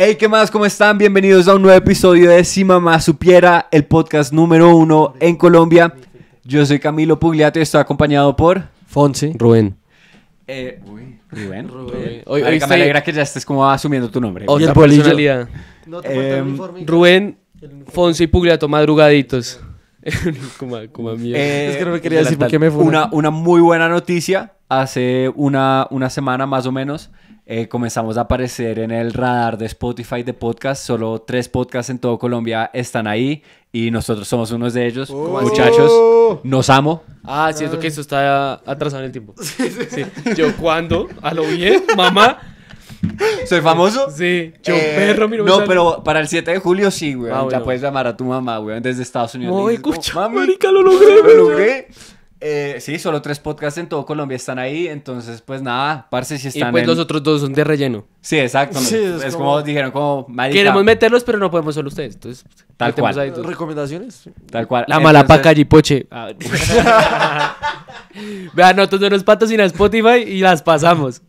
Hey, ¿qué más? ¿Cómo están? Bienvenidos a un nuevo episodio de Si Mamá Supiera, el podcast número uno en Colombia. Yo soy Camilo Pugliato y estoy acompañado por Fonsi. Rubén. Eh, uy, Rubén. Rubén. Hoy, me alegra que ya estés como asumiendo tu nombre. Oye, em, Rubén, Fonsi y Pugliato madrugaditos. como, a- eh, Es que no me quería decir por qué me fui. una, una muy buena noticia. Hace una, una semana más o menos eh, comenzamos a aparecer en el radar de Spotify de podcast. Solo tres podcasts en todo Colombia están ahí y nosotros somos unos de ellos. Oh. Muchachos, oh. nos amo. Ah, cierto que esto está atrasado en el tiempo. Yo cuando, a lo bien, mamá. ¿Soy famoso? Sí, yo eh, perro, mira. No, pero para el 7 de julio sí, güey. Ah, ya puedes llamar a tu mamá, güey, desde Estados Unidos. No, escucha, lo logré, Lo logré. Eh, sí, solo tres podcasts en todo Colombia están ahí, entonces pues nada, parce si están Y pues los otros dos son de relleno. Sí, exacto. es, como... dijeron como queremos meterlos, pero no podemos solo ustedes. Entonces, tal cual. Recomendaciones. Tal cual. La Malapaca y poche. Ah, Vean, nosotros no nos sin Spotify y las pasamos.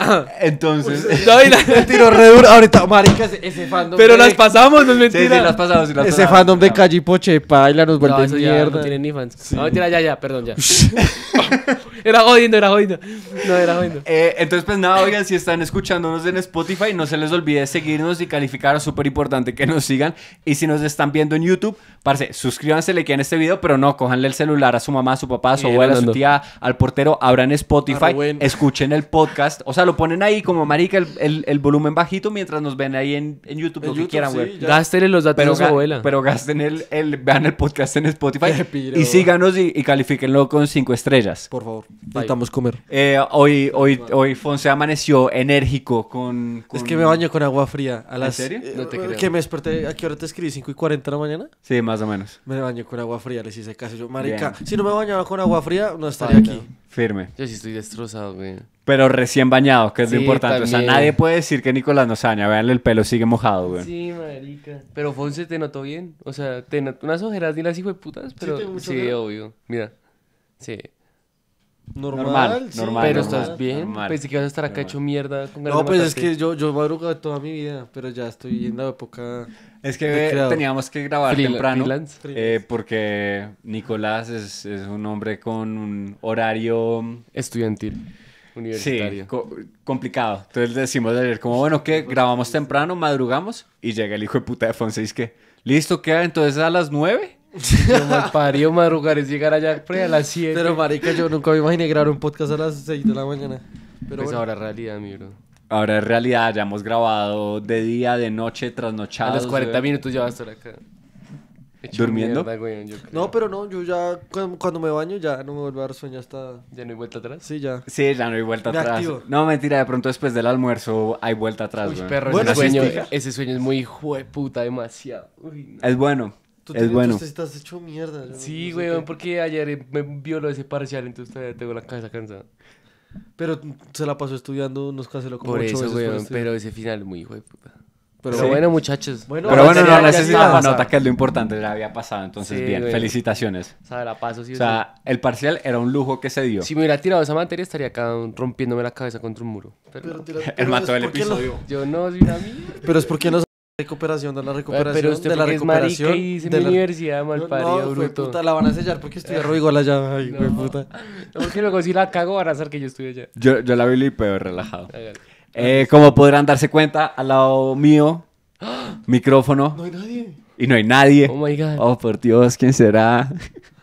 Entonces, no, y la... tiro re Ahorita, marica, ese, fandom. Pero las pasamos, no es mentira. Sí, sí, las pasamos. Sí, las ese fandom de Calle Poche Paila nos vuelve no, mierda. no tienen ni fans. No, mentira, ya, ya, perdón, ya. era jodiendo, era jodiendo. No, era jodiendo. Eh, entonces, pues nada, oigan, si están escuchándonos en Spotify, no se les olvide seguirnos y calificar. Es Súper importante que nos sigan. Y si nos están viendo en YouTube, parce, suscríbanse, le quieren este video, pero no, cojanle el celular a su mamá, a su papá, a su abuela, a su tía, al portero, abran Spotify, escuchen el podcast. O sea, ponen ahí como marica el, volumen bajito mientras nos ven ahí en, YouTube, quieran, güey. los datos pero, a abuela. Pero gasten el, vean el podcast en Spotify y síganos y, califíquenlo con cinco estrellas. Por favor, Intentamos comer. Eh, hoy, hoy, hoy Fonse amaneció enérgico con, Es que me baño con agua fría. A las, ¿En serio? Eh, no te creo. Que me desperté, ¿a qué hora te escribí? ¿5 y 40 de la mañana? Sí, más o menos. Me baño con agua fría, les hice caso. Yo, marica, si no me bañaba con agua fría, no estaría aquí. Firme. Yo sí estoy destrozado, güey pero recién bañado, que es lo importante. O sea, nadie puede decir que Nicolás no baña. Veanle, el pelo sigue mojado, güey. Sí, marica. Pero Fonse te notó bien. O sea, te notó unas ojeras ni las hijo de putas, pero sí, obvio. Mira, sí. Normal, normal, Pero estás bien. Pensé que ibas a estar acá hecho mierda. Con no, pues es que yo, yo madrugo toda mi vida, pero ya estoy en la época. Es que teníamos que grabar temprano. Eh, porque Nicolás es, es un hombre con un horario estudiantil universitario. Sí, complicado. Entonces decimos ayer, como bueno, que grabamos temprano, madrugamos y llega el hijo de puta de Fonse y que, listo, queda entonces a las nueve? Yo parió madrugar es llegar allá a las 7. Pero marica, yo nunca me imaginé grabar un podcast a las 6 de la mañana. Pero pues bueno. ahora realidad, mi bro. Ahora es realidad, ya hemos grabado de día, de noche, trasnochado. A los 40 eh. minutos ya va a estar acá durmiendo. no, pero no, yo ya cuando me baño ya no me vuelvo a dar sueño hasta... ¿Ya no hay vuelta atrás? Sí, ya. Sí, ya no hay vuelta atrás. No, mentira, de pronto después del almuerzo hay vuelta atrás, Uy, perro, ese, sueño, es muy hijo puta, demasiado. Es bueno, Tú es bueno. hecho mierda. Sí, güey, porque ayer em, me violó ese parcial, entonces todavía tengo la cabeza cansada. Pero se la pasó estudiando, nos canceló como Por ocho eso, veces. güey, pero ese final es muy hijo de puta. Pero bueno, muchachos. Bueno, pero bueno, no la nota, que es lo importante, ya había pasado. Entonces, bien, felicitaciones. O sea, la paso, sí, o sea, el parcial era un lujo que se dio. Si me hubiera tirado esa materia, estaría acá rompiéndome la cabeza contra un muro. Pero, el mato del episodio. Yo no soy una mierda. Pero es porque no recuperación de la recuperación pero usted de la recuperación de la universidad mal parido, no, no, Puta, la van a sellar porque estudié Rodrigo allá no. puta no, porque luego si la cago van a hacer que yo estudie allá yo, yo la vi pero relajado eh, como podrán darse cuenta, al lado mío, micrófono. No hay nadie. Y no hay nadie. Oh my god. Oh, por Dios, ¿quién será?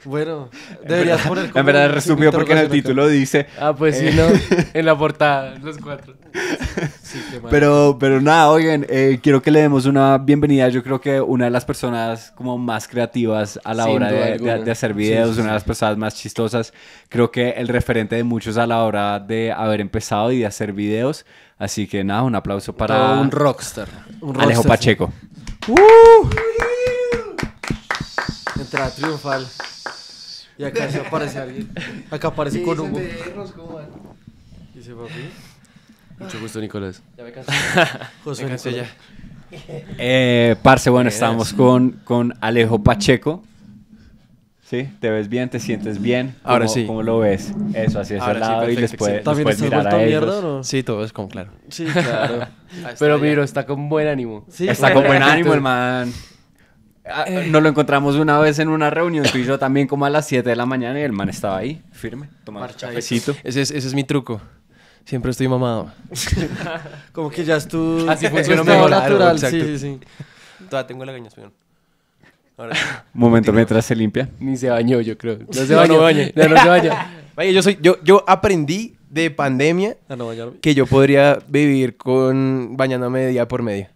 Bueno, deberías poner En verdad resumió porque en el título dice. Ah, pues sí, eh, no. En la portada, los cuatro. Sí, Pero, pero nada, oigan, eh, quiero que le demos una bienvenida. Yo creo que una de las personas como más creativas a la hora de, hacer videos, una de las personas más chistosas. Creo que el referente de muchos a la hora de haber empezado y de hacer videos. Así que nada, un aplauso para. un rockstar. Un Alejo Pacheco. Uh! Entrada triunfal. Y acá se aparece alguien. Acá aparece con un. Dice papi. Mucho gusto, Nicolás. Ya me cansé. José ya. Eh, parce, bueno, eh, estamos con, con Alejo Pacheco. ¿Sí? ¿Te ves bien? ¿Te sientes bien? ¿Cómo, Ahora sí. ¿Cómo lo ves? Eso, así es lado sí, y después ¿También mirar Sí, todo es como claro. Sí, claro. Pero miro, está con buen ánimo. está con buen ánimo el man. Ah, eh. nos lo encontramos una vez en una reunión, tú y yo también, como a las 7 de la mañana, y el man estaba ahí, firme, tomando cafecito. Ese es, ese es mi truco. Siempre estoy mamado. como que ya estuvo funciona mejor. natural, sí, sí, Todavía tengo la gaña, Momento mientras se limpia. Ni se bañó, yo creo. No se bañó. No, se yo, soy, yo, yo aprendí de pandemia que yo podría vivir con bañándome día por medio.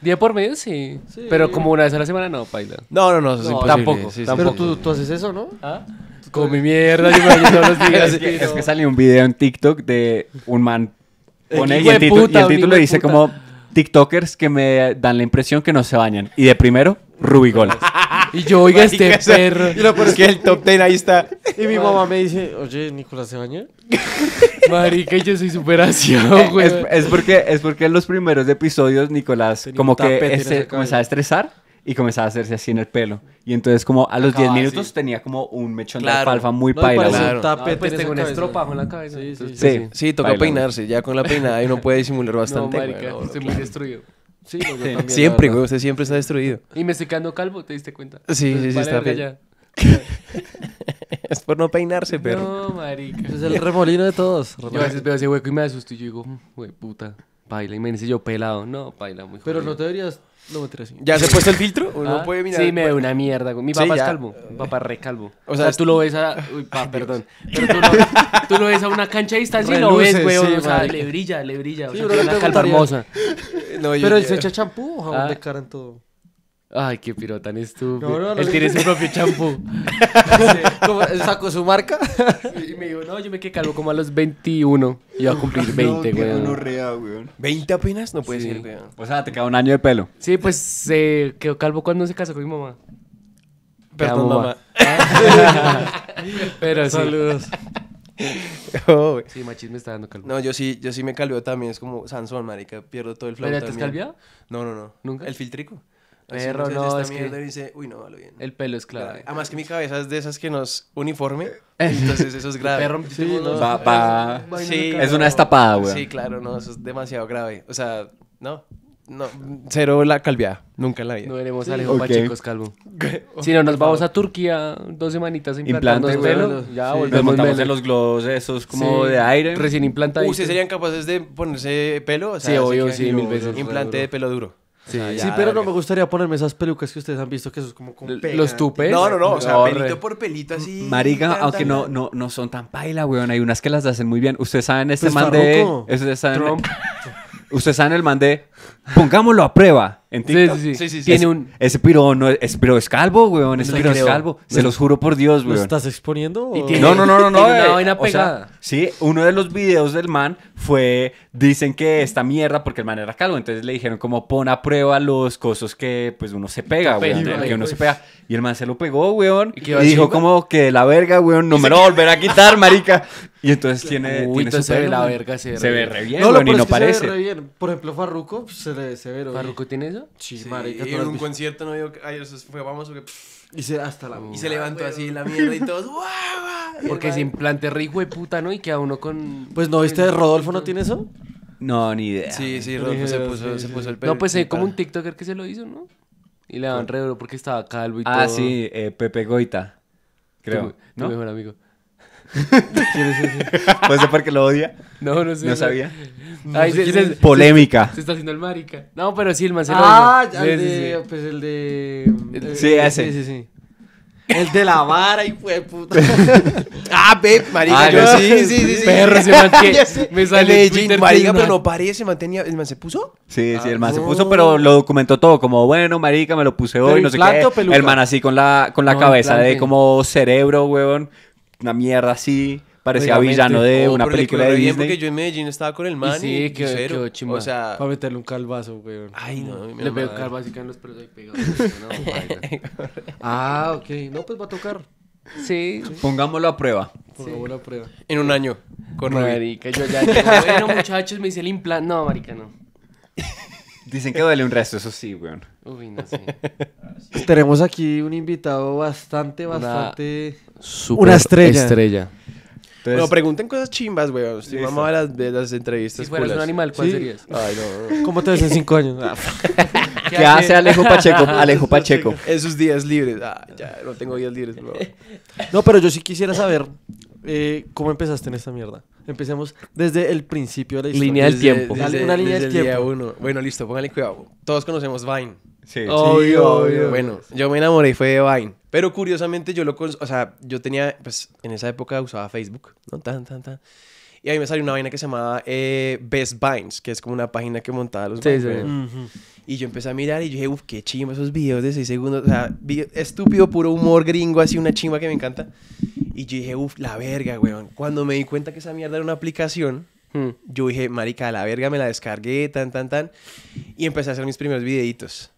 Día por medio, sí. Pero como una vez a la semana, no, paila. No, no, no, eso es imposible. Tampoco, tampoco. Pero tú, tú haces eso, ¿no? ¿Ah? Con mi mierda, yo me todos los días. es, que, salió un video en TikTok de un man. Pone y el, título y el título dice como TikTokers que me dan la impresión que no se bañan. Y de primero, Rubigol. Y yo, oiga, este perro. Y el top ten ahí está. Y mi mamá me dice, oye, Nicolás se baña. Marica, yo soy súper eh, güey. Es, porque, es porque en los primeros episodios Nicolás como que comenzaba a estresar y comenzaba a hacerse así en el pelo. Y entonces como a los 10 minutos tenía como un mechón de alfalfa muy no, paila. Claro. Tapete, pues tengo un estropajo en la cabeza. Sí, sí, sí, toca peinarse. Ya con la peinada y uno puede disimular bastante. No, marica, bueno, estoy muy destruido. Sí, yo también, siempre, güey. Usted siempre está destruido. Y me estoy quedando calvo, ¿te diste cuenta? Sí, sí, sí, está bien. es por no peinarse, pero. No, marica. Es el remolino de todos. Yo a veces veo ese hueco y me asusto y yo digo, mm, güey, puta, baila. Y me dice yo pelado. No, baila muy Pero no te deberías ¿Ya se ha puesto el filtro? ¿O no ah, puede mirar? Sí, me da una mierda. Mi papá es calvo. Mi papá es re calvo. O sea, tú lo ves a. Uy, pa, perdón. Pero tú lo, ves a una cancha de distancia y lo ves, weón. o sea, le brilla, le brilla. o sea, calva hermosa. Pero él se echa champú o jabón ah. de cara en todo. Ay, qué piro tan estúpido. Él tiene su propio champú. ¿Sacó su marca? y me dijo, no, yo me quedé calvo como a los 21. Y iba a cumplir 20, güey No, ¿20 apenas? No puede ser, O sea, te quedó un año de pelo. Sí, pues se quedó calvo cuando se casó con mi mamá. Perdón, mamá. Pero Saludos. Oh, sí, machismo está dando calvo. No, yo sí, yo sí me calveo también. Es como Sansón, marica. Pierdo todo el flow. ¿Pero te has calviado? No, no, no. ¿Nunca? El filtrico. Perro, no, es que... dice, uy, no, vale bien. El pelo es clave. Además que mi cabeza es de esas que nos uniforme, entonces eso es grave. Perro, sí, va, va. es una estapada, güey. Sí, claro, no, eso es demasiado grave. O sea, no, no, cero la calviada, nunca en la vida. No veremos a Alejo okay. chicos calvo. si no, nos vamos a Turquía dos semanitas implantando pelo. Ya volvemos nos en los globos esos como de aire. Recién implantado ¿Ustedes serían capaces de ponerse pelo? O sea, sí, obvio, sí, mil veces. Implante de pelo duro. Sí, pero no me gustaría ponerme esas pelucas que ustedes han visto que es como con pelos. Los tupes. No, no, no, o sea, pelito por pelito así. Marica, aunque no, no, no son tan paila, weón. Hay unas que las hacen muy bien. Ustedes saben este mandé, pues man Ustedes saben. Ustedes saben el mandé Pongámoslo a prueba. En TikTok. Sí, sí, sí. Tiene un... Ese piro, no, es calvo, weón. Ese no es calvo. Se los juro por Dios, weón. ¿Lo estás exponiendo? no, no, no, no. no una eh, vaina pegada. sí, uno de los videos del man fue... Dicen que esta mierda, porque el man era calvo. Entonces le dijeron como pon a prueba los cosos que pues uno se pega, weón. que uno se pega. Y el man se lo pegó, weón. Y, dijo como que la verga, weón. No me lo volverá a quitar, marica. Y entonces tiene. Uy, tiene se ve la verga, se ve, re bien. No, parece. Se ve re bien. Por ejemplo, Farruko pues, se ve Farruko tiene eso. Sí, Y en un concierto no digo, ay, eso fue vamos que... Y se, hasta la Y se levantó así la mierda y todos, ¡guau! Porque se implante rico de puta, ¿no? Y queda uno con... Pues no, ¿viste? ¿Rodolfo no tiene eso? No, ni idea. Sí, sí, Rodolfo se puso, se puso el pelo. No, pues es eh, como un TikToker que se lo hizo, ¿no? Y le daban re porque estaba calvo y ah, todo. Ah, sí, eh, Pepe Goita. Creo. ¿no? mejor amigo. ¿Quién ¿Puede ser porque lo odia? No, no sé. No sabía. Polémica. Se, está haciendo el marica. No, pero sí, el man se lo Ah, el de, pues el de... sí, eh, ese. Sí, sí, El de la vara y fue puta. ah, ve, ah, marica, sí, sí, sí, sí. Perro, se mantiene. me sale marica, pero no parece, mantenía, el man se puso. Sí, sí, el man se ah, puso, pero lo documentó todo, como, bueno, marica, me lo puse hoy, no sé qué. El man así con la, con la cabeza de como cerebro, huevón una mierda así. Parecía Obviamente. villano de una película de porque yo en Medellín estaba con el man y, quedó- O sea, Para meterle un calvazo, güey. ay no, mi Le pego calvazo y así en los pelos ahí pegados. ah, ok. No, pues va a tocar. Sí. Pongámoslo a prueba. Pongámoslo a prueba. en un año con Rubí. Marica, yo ya digo, bueno, muchachos, me dice el implante. No, marica, no. Dicen que duele un resto, eso sí, weón. Uy, no sé. tenemos aquí un invitado bastante, bastante. Una, estrella. estrella. Bueno, pregunten cosas chimbas, weón. Si mamá de las, las entrevistas. Si fueras un animal, ¿cuál serías? Ay, no, ¿Cómo te ves en cinco años? Ah. ¿Qué, hace Alejo Pacheco? Alejo Pacheco. Esos días libres. Ah, ya, no tengo días libres, bro. No, pero yo sí quisiera saber eh, cómo empezaste en esta mierda. Empecemos desde el principio de la historia. Línea del tiempo. una línea del tiempo. Bueno, listo, póngale cuidado. Todos conocemos Vine. Sí. obvio. Bueno, yo me enamoré fue de Vine. Pero curiosamente yo lo... O sea, yo tenía... Pues en esa época usaba Facebook. No tan, tan, tan. Y ahí me salió una vaina que se llamaba eh, Best Vines, que es como una página que montaba los sí, Sí. Y yo empecé a mirar y yo dije, uff, qué chimba esos videos de 6 segundos. O sea, estúpido, puro humor gringo, así una chimba que me encanta. Y yo dije, uff, la verga, weón. Cuando me di cuenta que esa mierda era una aplicación, hmm. yo dije, marica, la verga, me la descargué, tan, tan, tan. Y empecé a hacer mis primeros videitos.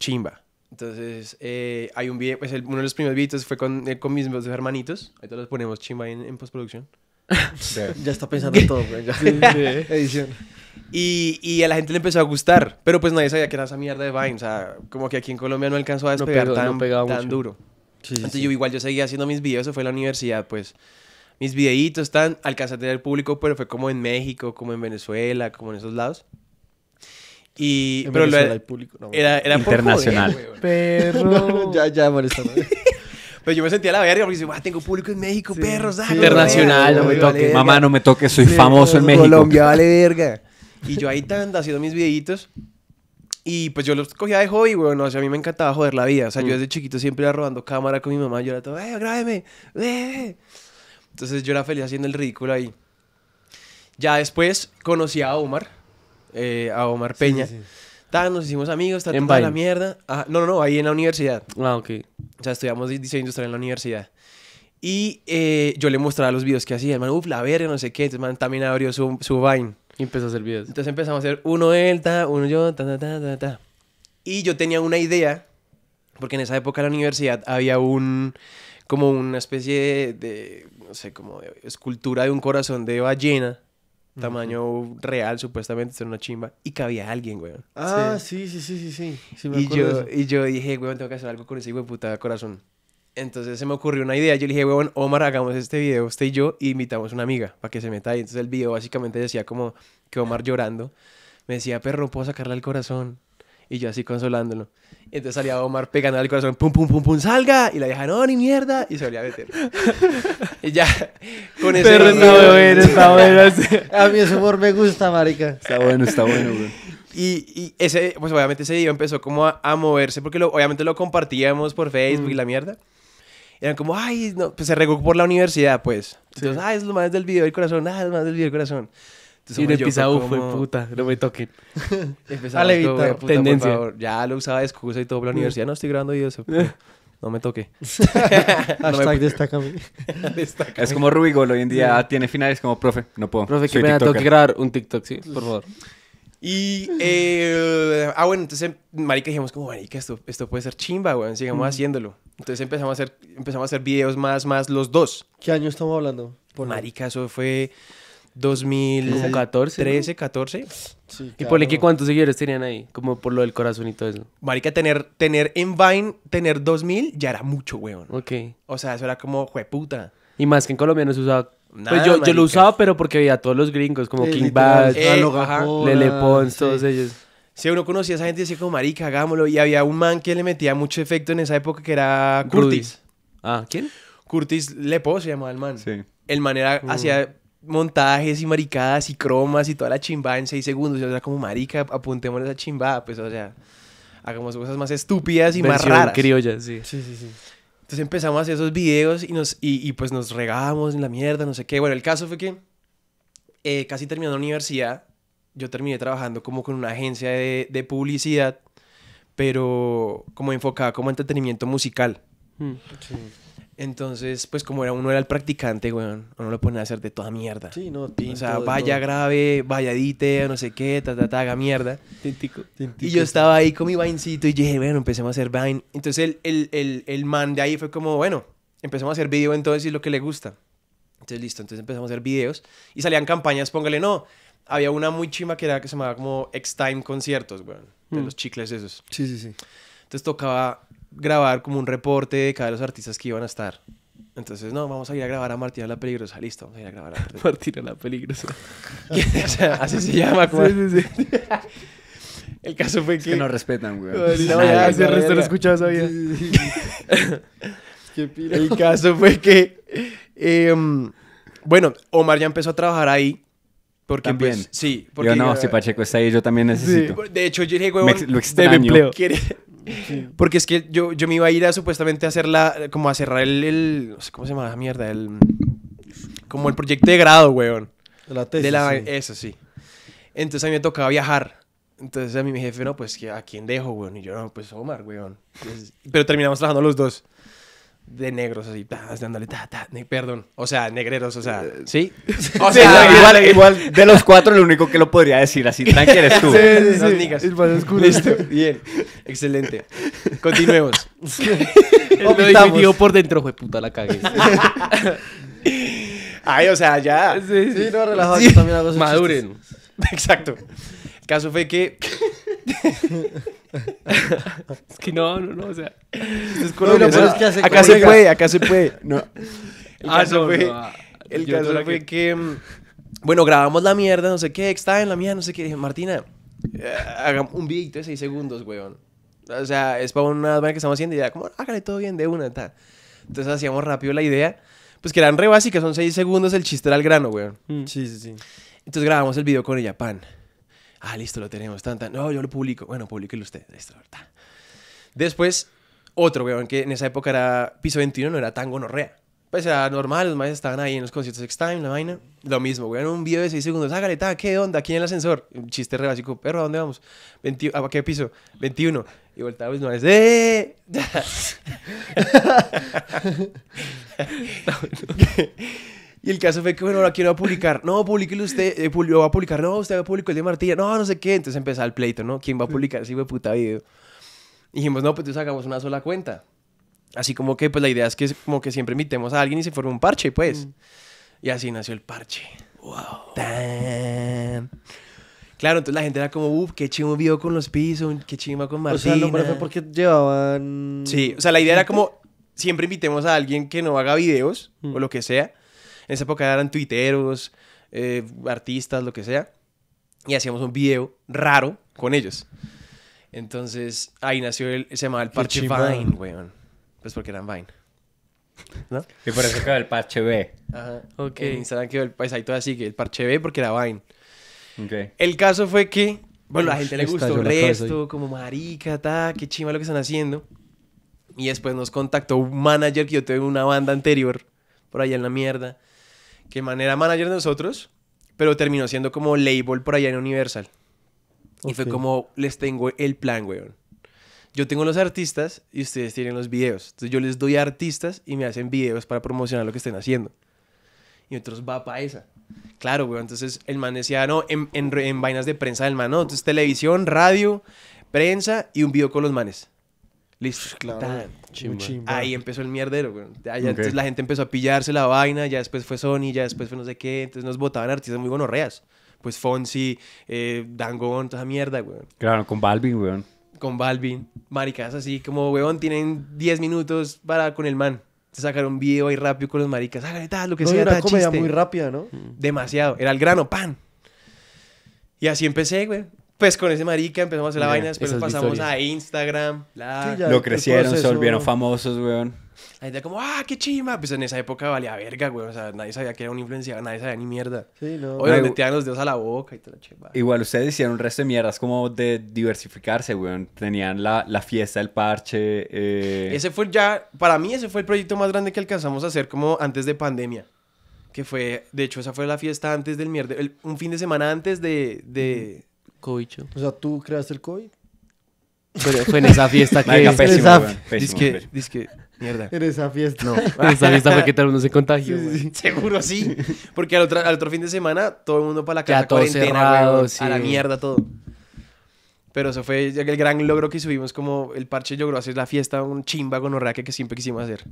Chimba. Entonces, eh, hay un video, pues uno de los primeros videitos fue con, eh, con mis dos hermanitos. todos los ponemos chimba en, postproducción. ya está pensando en todo, güey. Edición. Y, y, a la gente le empezó a gustar, pero pues nadie sabía que era esa mierda de Vine. O sea, como que aquí en Colombia no alcanzó a despegar tan, tan duro. Entonces yo igual yo seguía haciendo mis videos, eso fue en la universidad, pues mis videitos están alcancé a tener público, pero fue como en México, como en Venezuela, como en esos lados. Y, pero lo era, público, era, internacional. pero ya ya Pero yo me sentía a la verga porque decía, ah, tengo público en México, perros, ah, internacional, no me Mamá, no me toques, soy famoso en México. Colombia vale verga. Y yo ahí tan haciendo mis videitos. Y pues yo los cogía de hobby, güey. O sea, a mí me encantaba joder la vida. O sea, yo mm. desde chiquito siempre iba robando cámara con mi mamá. Yo era todo, ¡eh, grábeme! Eh". Entonces yo era feliz haciendo el ridículo ahí. Ya después conocí a Omar, eh, a Omar Peña. Sí, nos hicimos amigos, tan, toda la mierda. no, no, no, ahí en la universidad. Ah, ok. O sea, estudiamos diseño industrial en la universidad. Y eh, yo le mostraba los videos que hacía. El man, uf, la verga, no sé qué. Entonces, man, también abrió su, su Vine. Y empezó a hacer videos. Entonces empezamos a hacer uno él, ta, uno yo, ta, ta, ta, ta, ta. Y yo tenía una idea, porque en esa época en la universidad había un, como una especie de, no sé, como escultura de un corazón de ballena. Tamaño real, supuestamente, era una chimba. Y cabía alguien, güey. Ah, sí, sí, sí, sí, sí. y, yo, y yo dije, güey, tengo que hacer algo con ese hijo de puta corazón. Entonces se me ocurrió una idea. Yo le dije, bueno, Omar, hagamos este video, usted y yo, y invitamos a una amiga para que se meta ahí. Entonces el video básicamente decía como que Omar llorando. Me decía, perro, puedo sacarle al corazón. Y yo así consolándolo. Y entonces salía Omar pegando al corazón, pum, pum, pum, pum, salga. Y la vieja, no, ni mierda. Y se volvía a meter. y ya, con ese. no, está bueno, está bueno. a mí ese humor me gusta, marica. Está bueno, está bueno, güey. Y, y, ese, pues obviamente ese video empezó como a, moverse porque lo, obviamente lo compartíamos por Facebook y la mierda eran como, ay, no, pues se regó por la universidad, pues. Entonces, ay, ah, es lo más del video del corazón, Ay, ah, es lo más del video del corazón. Entonces, y pisado como... puta, no me toquen. Empezaba a evitar, puta, tendencia. Por favor. Ya lo usaba de excusa y todo por la universidad, no estoy grabando videos. No me toque. Hashtag destácame. destácame. Es como Rubigol hoy en día tiene finales como, profe, no puedo. Profe, que tengo que grabar un TikTok, sí, por favor. Y, eh, ah, bueno, entonces, marica, dijimos como, marica, esto, esto puede ser chimba, weón, sigamos mm. haciéndolo. Entonces empezamos a hacer, empezamos a hacer videos más, más los dos. ¿Qué año estamos hablando? marica, eso fue 2014, 13, 14. Sí, Y ponle que cuántos seguidores tenían ahí, como por lo del corazón y todo eso. Marica, tener, tener en Vine, tener 2000 ya era mucho, weón. Ok. O sea, eso era como, puta. Y más que en Colombia no se usaba pues yo, lo usaba, pero porque veía todos los gringos, como King Bass, eh, Lele Pons, todos ellos. Si sí, uno conocía a esa gente y decía como, marica, hagámoslo. Y había un man que le metía mucho efecto en esa época que era Curtis. Ah, ¿quién? Curtis Lepo se llamaba el man. Sí. El man era, mm. hacía montajes y maricadas y cromas y toda la chimba en seis segundos. y era como, marica, apuntémosle la chimba. Pues, o sea, hagamos cosas más estúpidas y más raras. criolla, Sí, sí, sí. Entonces empezamos a hacer esos videos y, nos, y, y pues nos regábamos en la mierda, no sé qué. Bueno, el caso fue que eh, casi terminando la universidad, yo terminé trabajando como con una agencia de, de publicidad, pero como enfocada como entretenimiento musical. Sí. Mm, entonces, pues como era uno era el practicante, weón, uno lo pone a hacer de toda mierda. Sí, no, O sea, vaya grave, vaya dite, no sé qué, ta, ta, ta, haga mierda. Tintico, tintico. Y yo estaba ahí con mi vaincito y dije, bueno, empecemos a hacer vine. Entonces el, el, el, el man de ahí fue como, bueno, empezamos a hacer video entonces y lo que le gusta. Entonces listo, entonces empezamos a hacer videos y salían campañas, póngale, no. Había una muy chima que era que se llamaba como X-Time Conciertos, weón, de mm. los chicles esos. Sí, sí, sí. Entonces tocaba grabar como un reporte de cada de los artistas que iban a estar. Entonces, no, vamos a ir a grabar a Martina la Peligrosa. Listo, vamos a ir a grabar a Martina la Peligrosa. o sea, así se llama. ¿cómo? Sí, sí, sí. El caso fue es que... que... no respetan, güey. No, resto lo escuchaba, sabía. Qué pila. El caso fue que... Em, bueno, Omar ya empezó a trabajar ahí. Porque Pues, sí. Porque, yo no, si Pacheco está ahí, yo también necesito. De hecho, yo dije, huevón, lo extraño. Empleo. Porque es que yo, yo me iba a ir a supuestamente a hacer la, como a cerrar el, no sé cómo se llama la mierda, el, como el proyecto de grado, weón. De la tesis. Eso, sí. Entonces a mí me tocaba viajar. Entonces a mí mi jefe, no, pues, ¿a quién dejo, weón? Y yo, no, pues Omar, weón. pero terminamos trabajando los dos de negros así, ta, dándole, ta, ta, perdón, o sea, negreros, o sea, eh, ¿sí? O sea, igual, igual, de los cuatro, lo único que lo podría decir así, tranqui eres tú. Sí, sí, sí. Listo, bien, excelente. Continuemos. Lo dividió por dentro, fue puta, la cagüe Ay, o sea, ya. Sí, sí no, relajado, también hago Maduren. Exacto. El caso fue que... es que no, no, no, o sea. Es es que acá se puede, acá se puede. No. El ah, caso fue, el caso fue que... Mm, bueno, grabamos la mierda, no sé qué, está en la mía, no sé qué. Martina, eh, hagamos un videito de 6 segundos, weón. O sea, es para una vaina que estamos haciendo y ya, como, hágale todo bien de una, tal. Entonces hacíamos rápido la idea. Pues que eran re básicas, son 6 segundos, el chiste era el grano, weón. Mm. Sí, sí, sí. Entonces grabamos el video con ella, pan. Ah, listo, lo tenemos. Tanta, No, yo lo publico. Bueno, publíquelo usted. Listo, ta. Después, otro, weón, que en esa época era piso 21, no era tan norrea. Pues era normal, los maestros estaban ahí en los conciertos X-Time, la vaina. Lo mismo, weón, un video de 6 segundos. Hágale, ¿qué onda? Aquí en el ascensor. Un chiste re básico. Perro, ¿a dónde vamos? ¿A qué piso? 21. Y vuelta, pues no es. ¡Eh! Y el caso fue que, bueno, ahora quiero a publicar. No, publíquelo usted. Eh, lo va a publicar. No, usted va a publicar el de Martilla. No, no sé qué. Entonces empezaba el pleito, ¿no? ¿Quién va a publicar ese de puta video? dijimos, no, pues tú sacamos una sola cuenta. Así como que, pues la idea es que como que siempre invitemos a alguien y se forma un parche, pues. Mm. Y así nació el parche. ¡Wow! ¡Tan! Claro, entonces la gente era como, uff, qué chimo video con los pisos, qué chingo con Martina. O sea, fue porque llevaban... Sí, o sea, la idea era como, siempre invitemos a alguien que no haga videos o mm. lo que sea en esa época eran tuiteros, eh, artistas, lo que sea. Y hacíamos un video raro con ellos. Entonces, ahí nació el. Se llamaba el parche Vine, weón. Pues porque eran Vine. ¿No? Y por eso quedó el parche B. Ajá. Ok. En Instagram quedó el. Pues ahí todo así, que el parche B porque era Vine. Okay. El caso fue que. Bueno, a la gente le gustó el resto, como marica, ta, qué chima lo que están haciendo. Y después nos contactó un manager que yo tuve en una banda anterior, por allá en la mierda que man era manager de nosotros, pero terminó siendo como label por allá en Universal. Y fue como, les tengo el plan, weón. Yo tengo los artistas y ustedes tienen los videos. Entonces yo les doy a artistas y me hacen videos para promocionar lo que estén haciendo. Y otros va para esa. Claro, weón. Entonces el man decía, no, en, en, en vainas de prensa del man, no. Entonces televisión, radio, prensa y un video con los manes. Listo. Pues ahí empezó el mierdero, güey. Ya, la gente empezó a pillarse la vaina, ya después fue Sony, ya después fue no sé qué. Entonces nos botaban artistas muy gonorreas. Pues Fonsi, eh, toda esa mierda, güey. Claro, con Balvin, güey. Con Balvin. Maricas así como, weón, tienen 10 minutos para con el man. Se sacaron un video ahí rápido con los maricas. lo que Era una comedia muy rápida, ¿no? Demasiado. Era el grano, pan. Y así empecé, güey pues con ese marica empezamos a hacer la vaina, después pasamos a Instagram. Lo crecieron, se volvieron famosos, weón. La gente como, ah, qué chima. Pues en esa época valía verga, weón. O sea, nadie sabía que era un influencer nadie sabía ni mierda. Sí, no. O te metían los dedos a la boca y toda la Igual ustedes hicieron un resto de mierdas como de diversificarse, weón. Tenían la, fiesta, el parche. Eh. Ese fue ya, para mí ese fue el proyecto más grande que alcanzamos a hacer como antes de pandemia que fue, de hecho, esa fue la fiesta antes del mierda. un fin de semana antes de, o sea, ¿tú creaste el COVID? Fue, en esa fiesta que... Marica, pésimo, mierda. En esa fiesta. No, en esa fiesta fue que todo el mundo se contagió. Seguro sí, porque al otro, fin de semana todo el mundo para la casa, ya, todo cerrado, a la mierda todo. Pero eso fue el gran logro que subimos, como el parche logró hacer la fiesta, un chimba con que siempre quisimos hacer.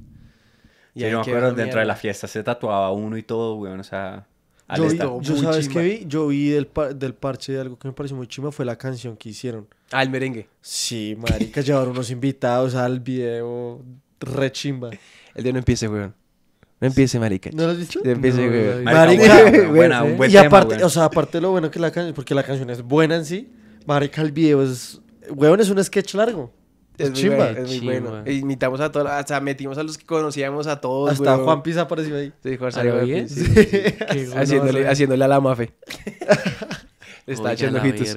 Y sí, me acuerdo, dentro de la fiesta se tatuaba uno y todo, weón, o sea... Yo, sabes qué vi, yo vi del, del parche de algo que me pareció muy chimba, fue la canción que hicieron. Ah, el merengue. Sí, marica, llevaron unos invitados al video re chimba. El día no empiece, weón. No empiece, marica. ¿No lo has dicho? No empiece, Marica, Y aparte, o sea, aparte lo bueno que la canción, porque la canción es buena en sí, marica, el video es, weón, es un sketch largo. Es, chimba. es muy bueno. E invitamos a todos, sea, metimos a los que conocíamos a todos. Hasta Juan Pisa apareció ahí. Sí, dijo, bien? haciéndole, a la mafe. Está echando ojitos.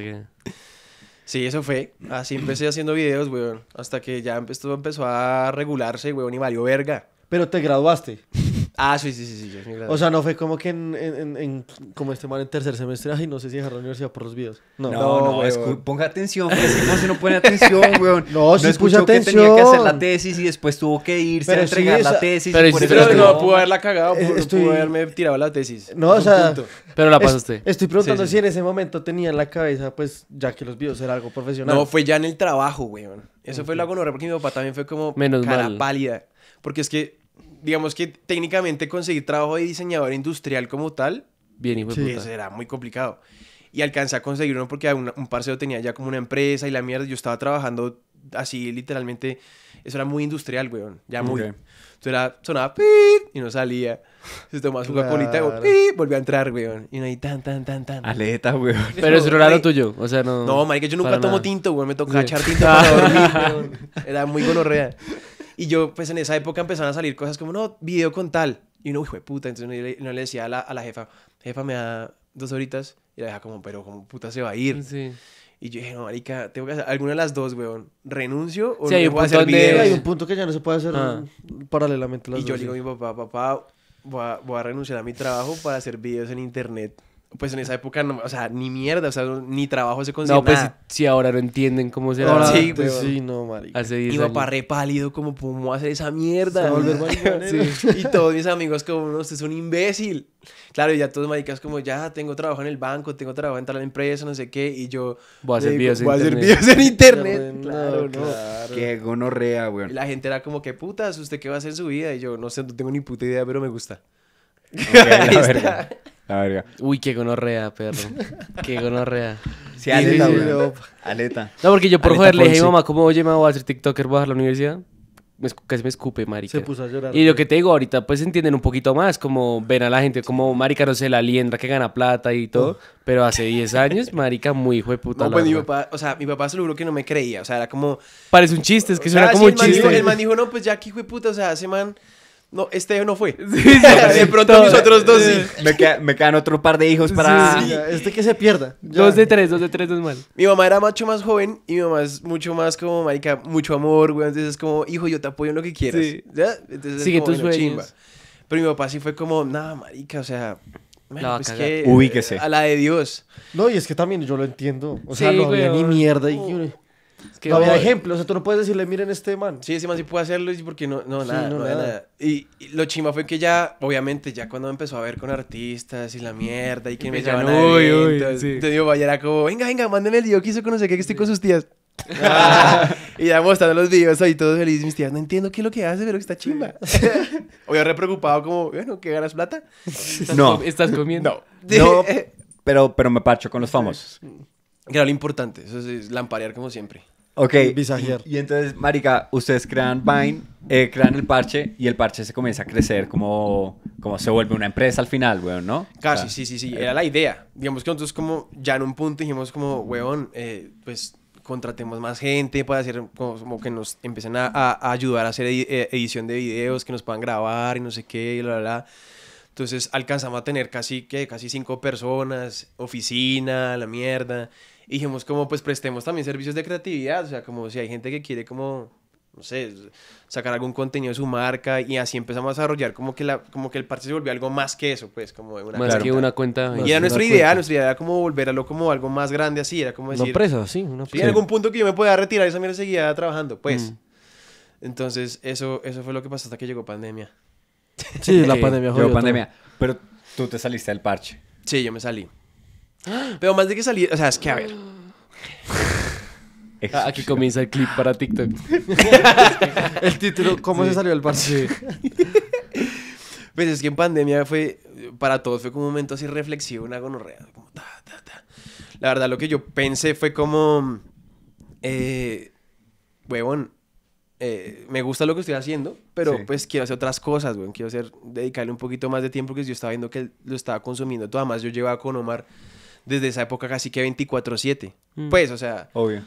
Sí, eso fue. Así empecé haciendo videos, weón. Hasta que ya esto empezó a regularse, weón, y valió verga. Pero te graduaste. Ah, sí, sí, sí, sí. o sea, no fue como que en, en, en como este mal en tercer semestre, ay, no sé si dejar la universidad por los videos. No, no, no, ponga atención, pues, si no pone atención, weón? No, no sí escuchó que tenía que hacer la tesis y después tuvo que irse a entregar la tesis. Pero, pero no, pudo haberla cagado, pudo, estoy... pudo haberme tirado la tesis. No, o sea... Pero la pasaste. estoy preguntando si en ese momento tenía en la cabeza, pues, ya que los videos era algo profesional. No, fue ya en el trabajo, weón. Eso fue lo gonorrea porque mi papá también fue como Menos cara pálida. Porque es que digamos que técnicamente conseguir trabajo de diseñador industrial como tal, bien y sí. era muy complicado. Y alcancé a conseguir uno porque un, un tenía ya como una empresa y la mierda, yo estaba trabajando así literalmente, eso era muy industrial, weón, ya muy. Okay. Entonces era, sonaba pi y no salía. Se tomaba su con y volvió a entrar, weón. Y no hay tan, tan, tan, tan. Aleta, weón. Pero eso no era lo tuyo, o sea, no. No, marica, yo nunca tomo tinto, weón, me toca sí. echar tinto para dormir, weón. Era muy gonorrea. Y yo, pues en esa época empezaron a salir cosas como, no, video con tal. Y uno, hijo de puta. Entonces uno le, decía a la, jefa, jefa, me da dos horitas. Y la deja como, pero como puta se va a ir. Y yo dije, no, marica, tengo que hacer alguna de las dos, weón. ¿Renuncio o no hacer videos? Hay un punto que ya no se puede hacer ah. paralelamente las Y yo le digo a mi papá, papá, voy a renunciar a mi trabajo para hacer videos en internet pues en esa época, o sea, ni mierda, o sea, ni trabajo se conseguía. No, pues Si, ahora no entienden cómo se Sí, pues sí, no, marica. Hace Iba para repálido pálido, como, ¿cómo hacer esa mierda? ¿eh? Y todos mis amigos, como, no, usted es un imbécil. Claro, y ya todos maricas, como, ya tengo trabajo en el banco, tengo trabajo en tal empresa, no sé qué, y yo. Voy a hacer videos en internet. claro, no. Claro. Qué gonorrea, güey Y la gente era como, ¿qué putas? ¿Usted qué va a hacer en su vida? Y yo, no sé, no tengo ni puta idea, pero me gusta. Okay, la La verga. Uy, qué gonorrea, perro. Qué gonorrea. Sí, aleta, sí, Aleta. No, porque yo por joder le dije, mamá, ¿cómo oye, mamá, voy a hacer TikToker, voy a la universidad? Me, casi me escupe, marica. Se puso a llorar. Y lo que te digo, ahorita pues entienden un poquito más, como ven a la gente, como marica, no sé, la liendra que gana plata y todo. Oh. Pero hace 10 años, marica, muy hijo de puta. No, pues mi papá, o sea, mi papá se lo juró que no me creía. O sea, era como... Parece un chiste, es que suena ah, como un chiste. el man dijo, no, pues ya aquí hijo de puta, o sea, ese man no, este no fue. de pronto nosotros dos sí. Me, quedan otro par de hijos para... este que se pierda. Dos de tres, dos de tres, dos mal. Mi mamá era mucho más joven y mi mamá es mucho más como, marica, mucho amor, güey. Entonces es como, hijo, yo te apoyo en lo que quieras. Sí. Entonces es como, tus chimba. Pero mi papá sí fue como, nada, marica, o sea... Man, pues que, Ubíquese. A la de Dios. No, y es que también yo lo entiendo. O sea, no había ni mierda y que había ejemplo, o sea, tú no puedes decirle, miren este man. Sí, ese man sí puede hacerlo y porque no, no, nada, no, no Y, lo chima fue que ya, obviamente, ya cuando empezó a ver con artistas y la mierda y que me llaman uy, uy, entonces, vaya era como, venga, venga, mándenme el video que conocer que estoy con sus tías. y ya mostrando los videos ahí todos felices, mis tías, no entiendo qué es lo que hace, pero que está chimba. o yo re preocupado como, bueno, ¿qué ganas plata? no. ¿Estás comiendo? No, pero, pero me parcho con los famosos. era lo importante, eso es lamparear como siempre. Ok. Y, entonces, marica, ustedes crean Vine, eh, crean el parche y el parche se comienza a crecer como, como se vuelve una empresa al final, weón, ¿no? Casi, sí, sí, sí. Eh, era la idea. Digamos que nosotros como ya en un punto dijimos como, weón, eh, pues contratemos más gente puede hacer como, que nos empiecen a, ayudar a hacer edición de videos, que nos puedan grabar y no sé qué, y la, la, la. Entonces alcanzamos a tener casi, que Casi cinco personas, oficina, la mierda. Y dijimos como pues prestemos también servicios de creatividad, o sea, como si hay gente que quiere como no sé, sacar algún contenido de su marca y así empezamos a desarrollar como que la como que el parche se volvió algo más que eso, pues, como una más cuenta. que una cuenta. Y era nuestra idea, nuestra idea era como volver a lo como algo más grande así, era como decir, una empresa, sí, en algún punto que yo me pueda retirar, esa mierda seguía trabajando, pues. Mm. Entonces, eso eso fue lo que pasó hasta que llegó pandemia. Sí, la pandemia, pandemia, pero tú te saliste del parche. Sí, yo me salí. Pero más de que salir, o sea, es que a ver. Ah, aquí comienza el clip para TikTok. El título, ¿cómo se salió el parche? Pues es que en pandemia fue, para todos fue como un momento así reflexivo, una gonorrea. real La verdad, lo que yo pensé fue como, eh, huevón, eh, me gusta lo que estoy haciendo, pero pues quiero hacer otras cosas, weón. Quiero hacer, dedicarle un poquito más de tiempo porque yo estaba viendo que lo estaba consumiendo. Todo además yo llevaba con Omar desde esa época casi que 24/7. Mm. Pues, o sea... Obvio.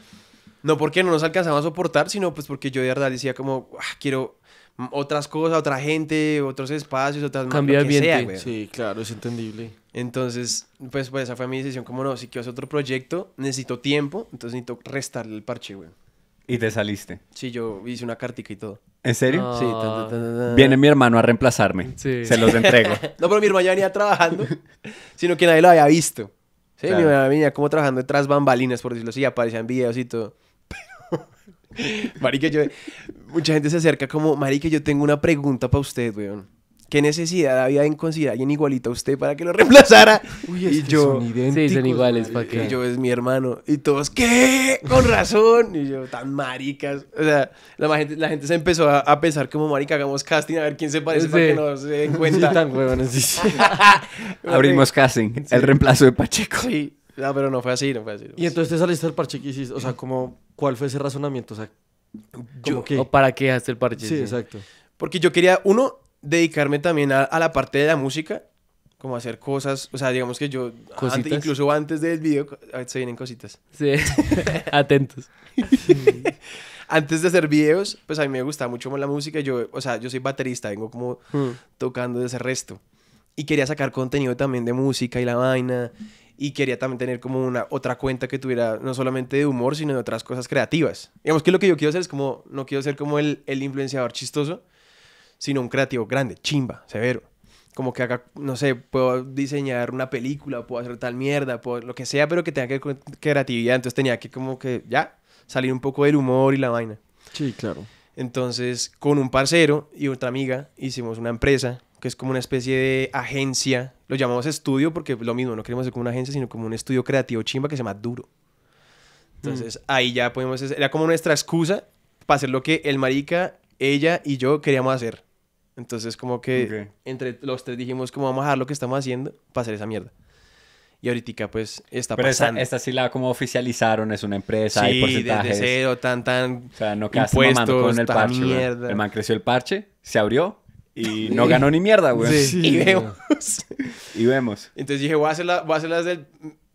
No porque no nos alcanzaba a soportar, sino pues porque yo de verdad decía como, ah, quiero otras cosas, otra gente, otros espacios, otras... Cambiar ambiente. Sea, sí, claro, es entendible. Entonces, pues, pues esa fue mi decisión, como no, si quiero hacer otro proyecto, necesito tiempo, entonces necesito restarle el parche, güey. Y te saliste. Sí, yo hice una cartica y todo. ¿En serio? Sí. Viene mi hermano a reemplazarme. Se los entrego. no, pero mi hermano ya venía trabajando, sino que nadie lo había visto. Sí, mi mamá venía como trabajando detrás bambalinas, por decirlo así, aparecían videos y todo. Pero, yo... Mucha gente se acerca como, Marique, yo tengo una pregunta para usted, weón. ¿Qué necesidad había en considerar a alguien igualito a usted para que lo reemplazara? Uy, es y yo, son idénticos, Sí, son iguales, ¿para qué? Y yo, es mi hermano. Y todos, ¿qué? Con razón. Y yo, tan maricas. O sea, la gente, la gente se empezó a, pensar como, marica, hagamos casting a ver quién se parece para que nos den cuenta. Sí, tan huevones, Abrimos casting, el reemplazo de Pacheco. Sí, no, pero no fue así, no fue así. y entonces te saliste al Pacheco y hiciste, o sea, como, ¿cuál fue ese razonamiento? O sea, yo, ¿O para qué haces el parche? sí. exacto. Porque yo quería, uno, dedicarme también a, la parte de la música, como hacer cosas, o sea, digamos que yo, incluso antes del video, ah, se vienen cositas. Sí, atentos. antes de hacer videos, pues a mí me gustaba mucho más la música, yo, o sea, yo soy baterista, vengo como hmm. tocando tocando ese resto. Y quería sacar contenido también de música y la vaina, y quería también tener como una otra cuenta que tuviera no solamente de humor, sino de otras cosas creativas. Digamos que lo que yo quiero hacer es como, no quiero ser como el, el influenciador chistoso, sino un creativo grande, chimba, severo. Como que haga, no sé, puedo diseñar una película, puedo hacer tal mierda, lo que sea, pero que tenga que ver con creatividad. Entonces tenía que como que, ya, salir un poco del humor y la vaina. Sí, claro. Entonces, con un parcero y otra amiga hicimos una empresa que es como una especie de agencia. Lo llamamos estudio porque lo mismo, no queremos ser como una agencia, sino como un estudio creativo chimba que se llama Duro. Entonces, mm. ahí ya podemos... Era como nuestra excusa para hacer lo que el marica, ella y yo queríamos hacer. Entonces, como que entre los tres dijimos, como vamos a dejar lo que estamos haciendo para hacer esa mierda. Y ahorita, pues, está Pero pasando. esta sí la como oficializaron, es una empresa, sí, hay porcentajes. desde cero, tan, tan. O sea, no quedaste mamando con el parche, El man creció el parche, se abrió y no ganó ni mierda, güey. y vemos. y vemos. Entonces dije, voy a la, voy a del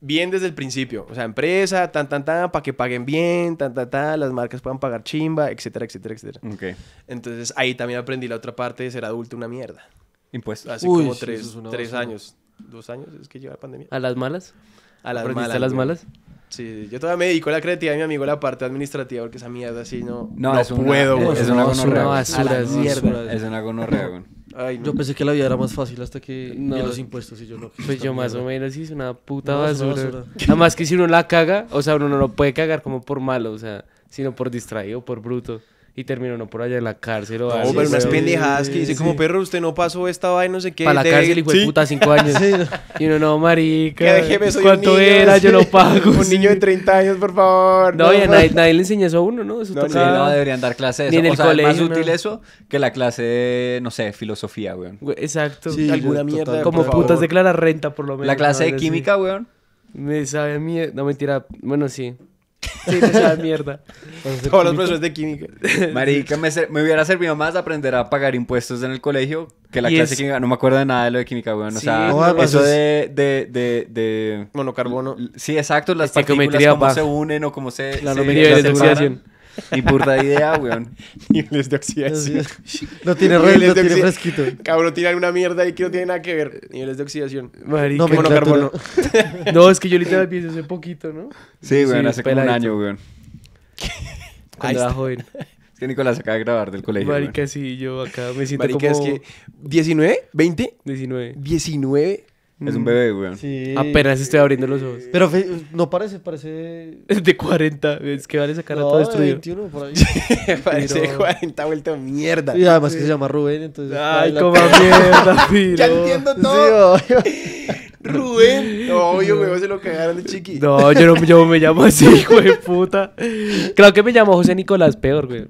bien desde el principio. O sea, empresa, tan, tan, tan, para que paguen bien, tan, tan, tan, las marcas puedan pagar chimba, etcétera, etcétera, etcétera. Okay. Entonces ahí también aprendí la otra parte de ser adulto, una mierda. Impuestos. Hace como tres, tres años. Dos años es que lleva pandemia. ¿A las malas? A las malas. a las malas? Sí, yo todavía me dedico a la creatividad de mi amigo a la parte administrativa, porque esa mierda así no, no, no es puedo. Una, es, una, es una gonorrea, Es yo pensé que la vida era más fácil hasta que los impuestos y yo no. Pues yo más o menos hice una puta basura. basura. Además que si uno la caga, o sea, uno no lo puede cagar como por malo, o sea, sino por distraído, por bruto y terminó no por allá en la cárcel o No, pero unas pendejadas que dice como perro, usted no pasó esta vaina, no sé qué. Para la cárcel y fue puta cinco años. Y uno, no, marica. déjeme, ¿Cuánto era? Yo no pago. Un niño de 30 años, por favor. No, oye, nadie, le enseña eso a uno, ¿no? Eso No, Sí, no, deberían dar clases. en el o más útil eso que la clase no sé, filosofía, weón. Exacto. Sí, alguna Como putas de putas declara renta, por lo menos. La clase de química, weón. Me sabe mierda. No, mentira. Bueno, sí. Sí, mierda. Todos los profesores de química. Marica, me, me, hubiera servido más aprender a pagar impuestos en el colegio que la clase de química. No me acuerdo de nada de lo de química, weón. o sea, eso de, de, de, de, Monocarbono. Sí, exacto. Las partículas, cómo se unen o cómo se... La se ni burda idea, weón. Niveles de oxidación. No tiene red, no tiene fresquito. Cabrón, tiran una mierda ahí que no tiene nada que ver. Niveles de oxidación. Marica. No, carbono. no, es que yo literal pienso hace poquito, ¿no? Sí, weón, hace como un año, weón. Cuando era joven. Es que Nicolás acaba de grabar del colegio. Marica, sí, yo acá me siento Marica, es que... ¿19? ¿20? 19. ¿19? Es un mm, bebé, weón. Sí. Apenas estoy abriendo los ojos. Pero no parece, parece. De 40, es que vale sacar a todo No, destruido. 21 por ahí. Parece de 40 de mierda. Y además que se llama Rubén, entonces. Ay, a mierda, piro. Ya entiendo todo. No, yo Rubén. Obvio, a se lo cagaron de chiqui. No, yo yo me llamo así, hijo de puta. Creo que me llamo José Nicolás, peor, güey.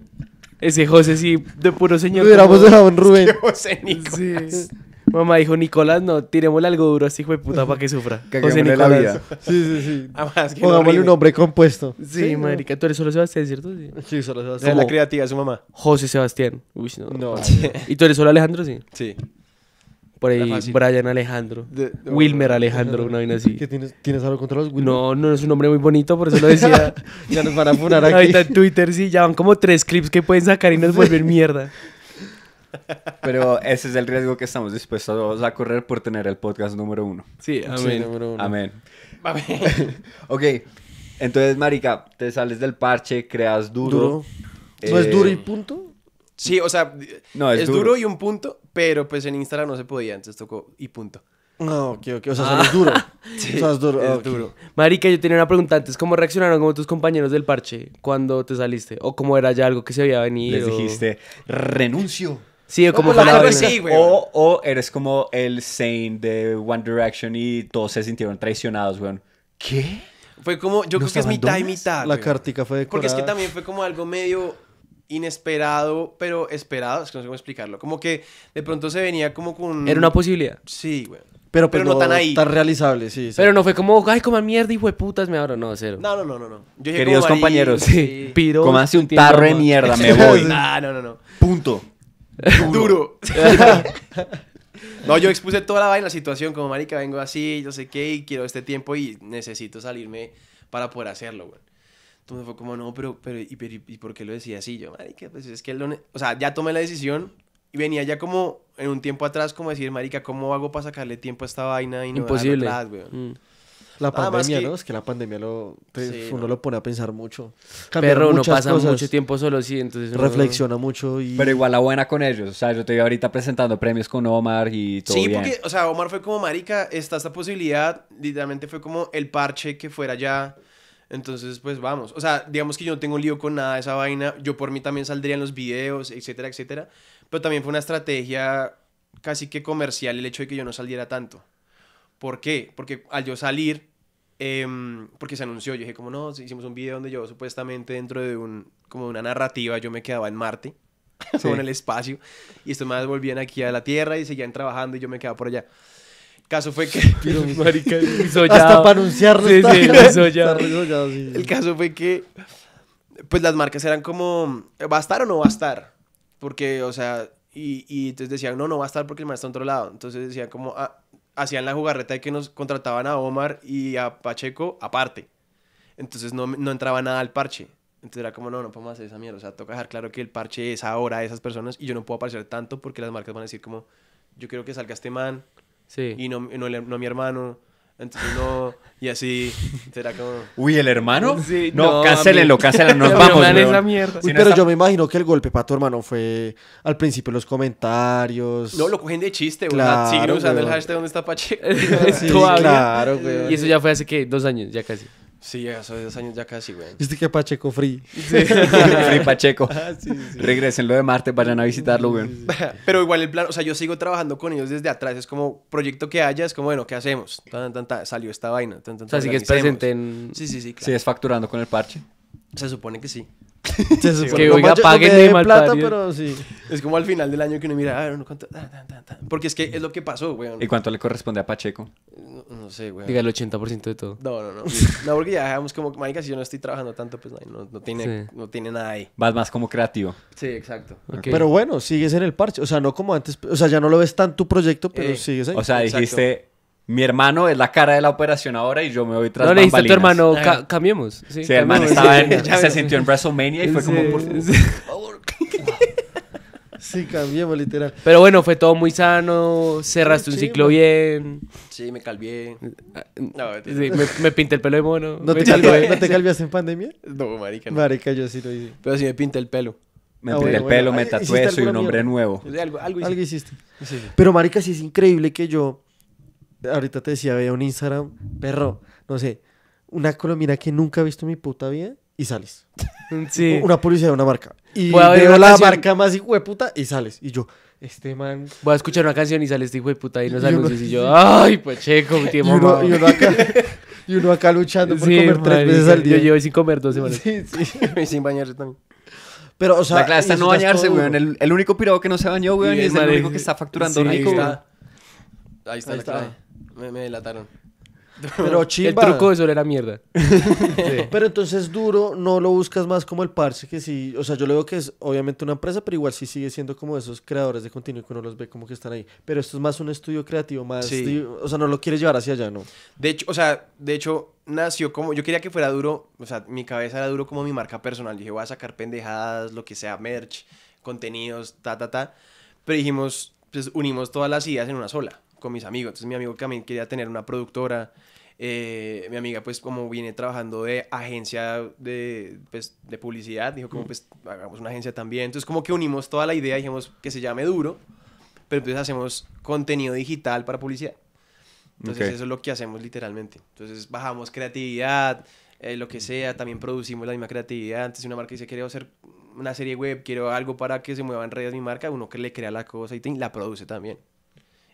Ese José sí, de puro señor. Hubiéramos dejado Rubén. José Nicolás. Sí. Mamá dijo, Nicolás, no, tiremosle algo duro así, hijo de puta, para que sufra. José Nicolás. La vida. Sí, sí, sí. Además, ah, que Pongámosle un nombre compuesto. Sí, marica, tú eres solo Sebastián, ¿cierto? Sí, sí solo Sebastián. Es la creativa, su mamá. José Sebastián. Uy, no. no ¿Y tú eres solo Alejandro, sí? Sí. Por ahí, Brian Alejandro. Wilmer Alejandro, una vaina así. tienes, ¿Tienes algo contra los Wilmer? No, no es un nombre muy bonito, por eso lo decía. ya nos van a funar aquí. Ahorita en Twitter sí, ya van como tres clips que pueden sacar y nos vuelven mierda. Pero ese es el riesgo que estamos dispuestos a correr por tener el podcast número uno. Sí, amén. Amén. ok, entonces, Marica, te sales del parche, creas duro. ¿Eso es eh, duro y punto? Sí, o sea, es, duro. y un punto, pero pues en Instagram no se podía, entonces tocó y punto. No, ok, ok, o sea, ah. solo es duro. Ah, duro. Marica, yo tenía una pregunta antes, ¿cómo reaccionaron como tus compañeros del parche cuando te saliste? ¿O cómo era ya algo que se había venido? Les dijiste, renuncio. Sí, o como, O, eres como el saint de One Direction y todos se sintieron traicionados, güey. ¿Qué? Fue como, yo creo que es mitad y mitad. La cartica fue de. Porque es que también fue como algo medio inesperado, pero esperado, es que no sé cómo explicarlo. Como que de pronto se venía como con... Era una posibilidad. Sí, güey. Pero, pero, no, tan ahí. Tan realizable, sí, Pero no fue como, ay, coma mierda, hijo de putas, me abro. No, cero. No, no, no, no. no. Queridos compañeros, pido. Como hace un tarro de mierda, me voy. No, no, no, no. Punto. Duro. no, yo expuse toda la vaina, la situación, como marica, vengo así, yo sé qué, y quiero este tiempo y necesito salirme para poder hacerlo, güey. Entonces fue como, no, pero, pero, y, por qué lo decía así? Yo, marica, pues es que O sea, ya tomé la decisión y venía ya como en un tiempo atrás, como decir, marica, ¿cómo hago para sacarle tiempo a esta vaina y no Imposible. Mm. La ah, pandemia, que... ¿no? Es que la pandemia lo, pues, uno lo pone a pensar mucho. Pero uno pasa mucho tiempo solo, sí, entonces... Reflexiona mucho y... Pero igual la buena con ellos, o sea, yo te ahorita presentando premios con Omar y todo Sí, porque, o sea, Omar fue como, marica, está esta posibilidad, literalmente fue como el parche que fuera ya... Entonces, pues vamos. O sea, digamos que yo no tengo lío con nada de esa vaina. Yo por mí también saldría en los videos, etcétera, etcétera. Pero también fue una estrategia casi que comercial el hecho de que yo no saliera tanto. ¿Por qué? Porque al yo salir, Em, porque se anunció, yo dije como no, hicimos un video donde yo supuestamente dentro de un, como una narrativa, yo me quedaba en Marte, en el espacio, y estos más volvían aquí a la Tierra y seguían trabajando y yo me quedaba por allá. Caso fue que... Pero, marica, hasta para anunciarlo. Sí, el caso fue que, pues las marcas eran como, ¿va a estar o no va a estar? Porque, o sea, y, entonces decían, no, no va a estar porque el mar está en otro lado. Entonces decían como, ah, hacían la jugarreta de que nos contrataban a Omar y a Pacheco aparte. Entonces no, no entraba nada al parche. Entonces era como, no, no podemos hacer esa mierda. O sea, toca dejar claro que el parche es ahora de esas personas y yo no puedo aparecer tanto porque las marcas van a decir como, yo quiero que salga este man sí. y no, no, no mi hermano entonces no, y así será como. Uy, el hermano. no, no cáncelenlo, nos vamos. Esa mierda. pero yo me imagino que el golpe para tu hermano fue al principio los comentarios. No, lo cogen de chiste, claro, Siguen usando el hashtag donde está Pacheco. sí, claro, güey. Y eso ya fue hace que dos años, ya casi. Sí, hace dos años ya casi, güey. Viste que Pacheco Free. free Pacheco. Ah, Regrésenlo de Marte, vayan a visitarlo, güey. Pero igual el plan, o sea, yo sigo trabajando con ellos desde atrás. Es como proyecto que haya, es como, bueno, ¿qué hacemos? salió esta vaina. o sea, sigues presente en. Sí, sí, sí. Sigues facturando con el parche. Se supone que sí. Se supone que oiga, paguen de mal plata, pero sí. Es como al final del año que uno mira, a ah, ver, uno cuánto. Porque es que es lo que pasó, güey. ¿Y cuánto le corresponde a Pacheco? No, sé, güey. Diga el 80% de todo. No, no, no. no, porque ya dejamos como, Maica si yo no estoy trabajando tanto, pues no, tiene, no tiene nada ahí. Vas más como creativo. Sí, exacto. Pero bueno, sigues en el parche. O sea, no como antes. O sea, ya no lo ves tan tu proyecto, pero eh, sigues ahí. O sea, dijiste mi hermano es la cara de la operación ahora y yo me voy tras No le dijiste a tu hermano, cambiemos. Sí, hermano, estaba en, se sintió en WrestleMania y fue como, por favor. Sí, cambiemos, literal. Pero bueno, fue todo muy sano, cerraste un ciclo bien. Sí, me calvié. Ah, no, me, me, pinté el pelo de mono. ¿No te, calvié, ¿No te en pandemia? No, marica, no. Marica, yo sí lo hice. Pero sí me pinté el pelo. Me ah, pinté el pelo, me tatué, soy un hombre nuevo. Algo, ¿Algo hiciste? Pero marica, sí es increíble que yo ahorita te decía, veía un Instagram, perro, no sé, una colombiana que nunca he visto en mi puta vida y sales. Sí. Una policía de una marca. Y veo la marca más hijo de puta y sales. Y yo, este man. Voy a escuchar una canción y sales hijo de puta y no y Y yo, ay, pues mi tío, Y uno, acá. Y uno acá luchando por comer tres veces al día. Yo llevo sin comer dos semanas. Sí, sí. y sin bañarse también. Pero, o sea. La clase está no bañarse, weón. El, único pirado que no se bañó, weón, y es el único que está facturando rico, ahí, está. ahí está. Ahí está, me, delataron. Pero El truco de Sol era mierda. Pero entonces duro, no lo buscas más como el parse que sí. O sea, yo lo veo que es obviamente una empresa, pero igual sí sigue siendo como esos creadores de contenido que uno los ve como que están ahí. Pero esto es más un estudio creativo, más. o sea, no lo quieres llevar hacia allá, ¿no? De hecho, o sea, de hecho, nació como. Yo quería que fuera duro. O sea, mi cabeza era duro como mi marca personal. Dije, voy a sacar pendejadas, lo que sea, merch, contenidos, ta, ta, ta. Pero dijimos, pues unimos todas las ideas en una sola con mis amigos. Entonces mi amigo también quería tener una productora. Eh, mi amiga pues como viene trabajando de agencia de, pues, de publicidad, dijo como mm. pues hagamos una agencia también. Entonces como que unimos toda la idea, dijimos que se llame Duro, pero entonces hacemos contenido digital para publicidad. Entonces eso es lo que hacemos literalmente. Entonces bajamos creatividad, eh, lo que sea, también producimos la misma creatividad. Antes una marca dice, quiero hacer una serie web, quiero algo para que se mueva en redes mi marca, uno que le crea la cosa y la produce también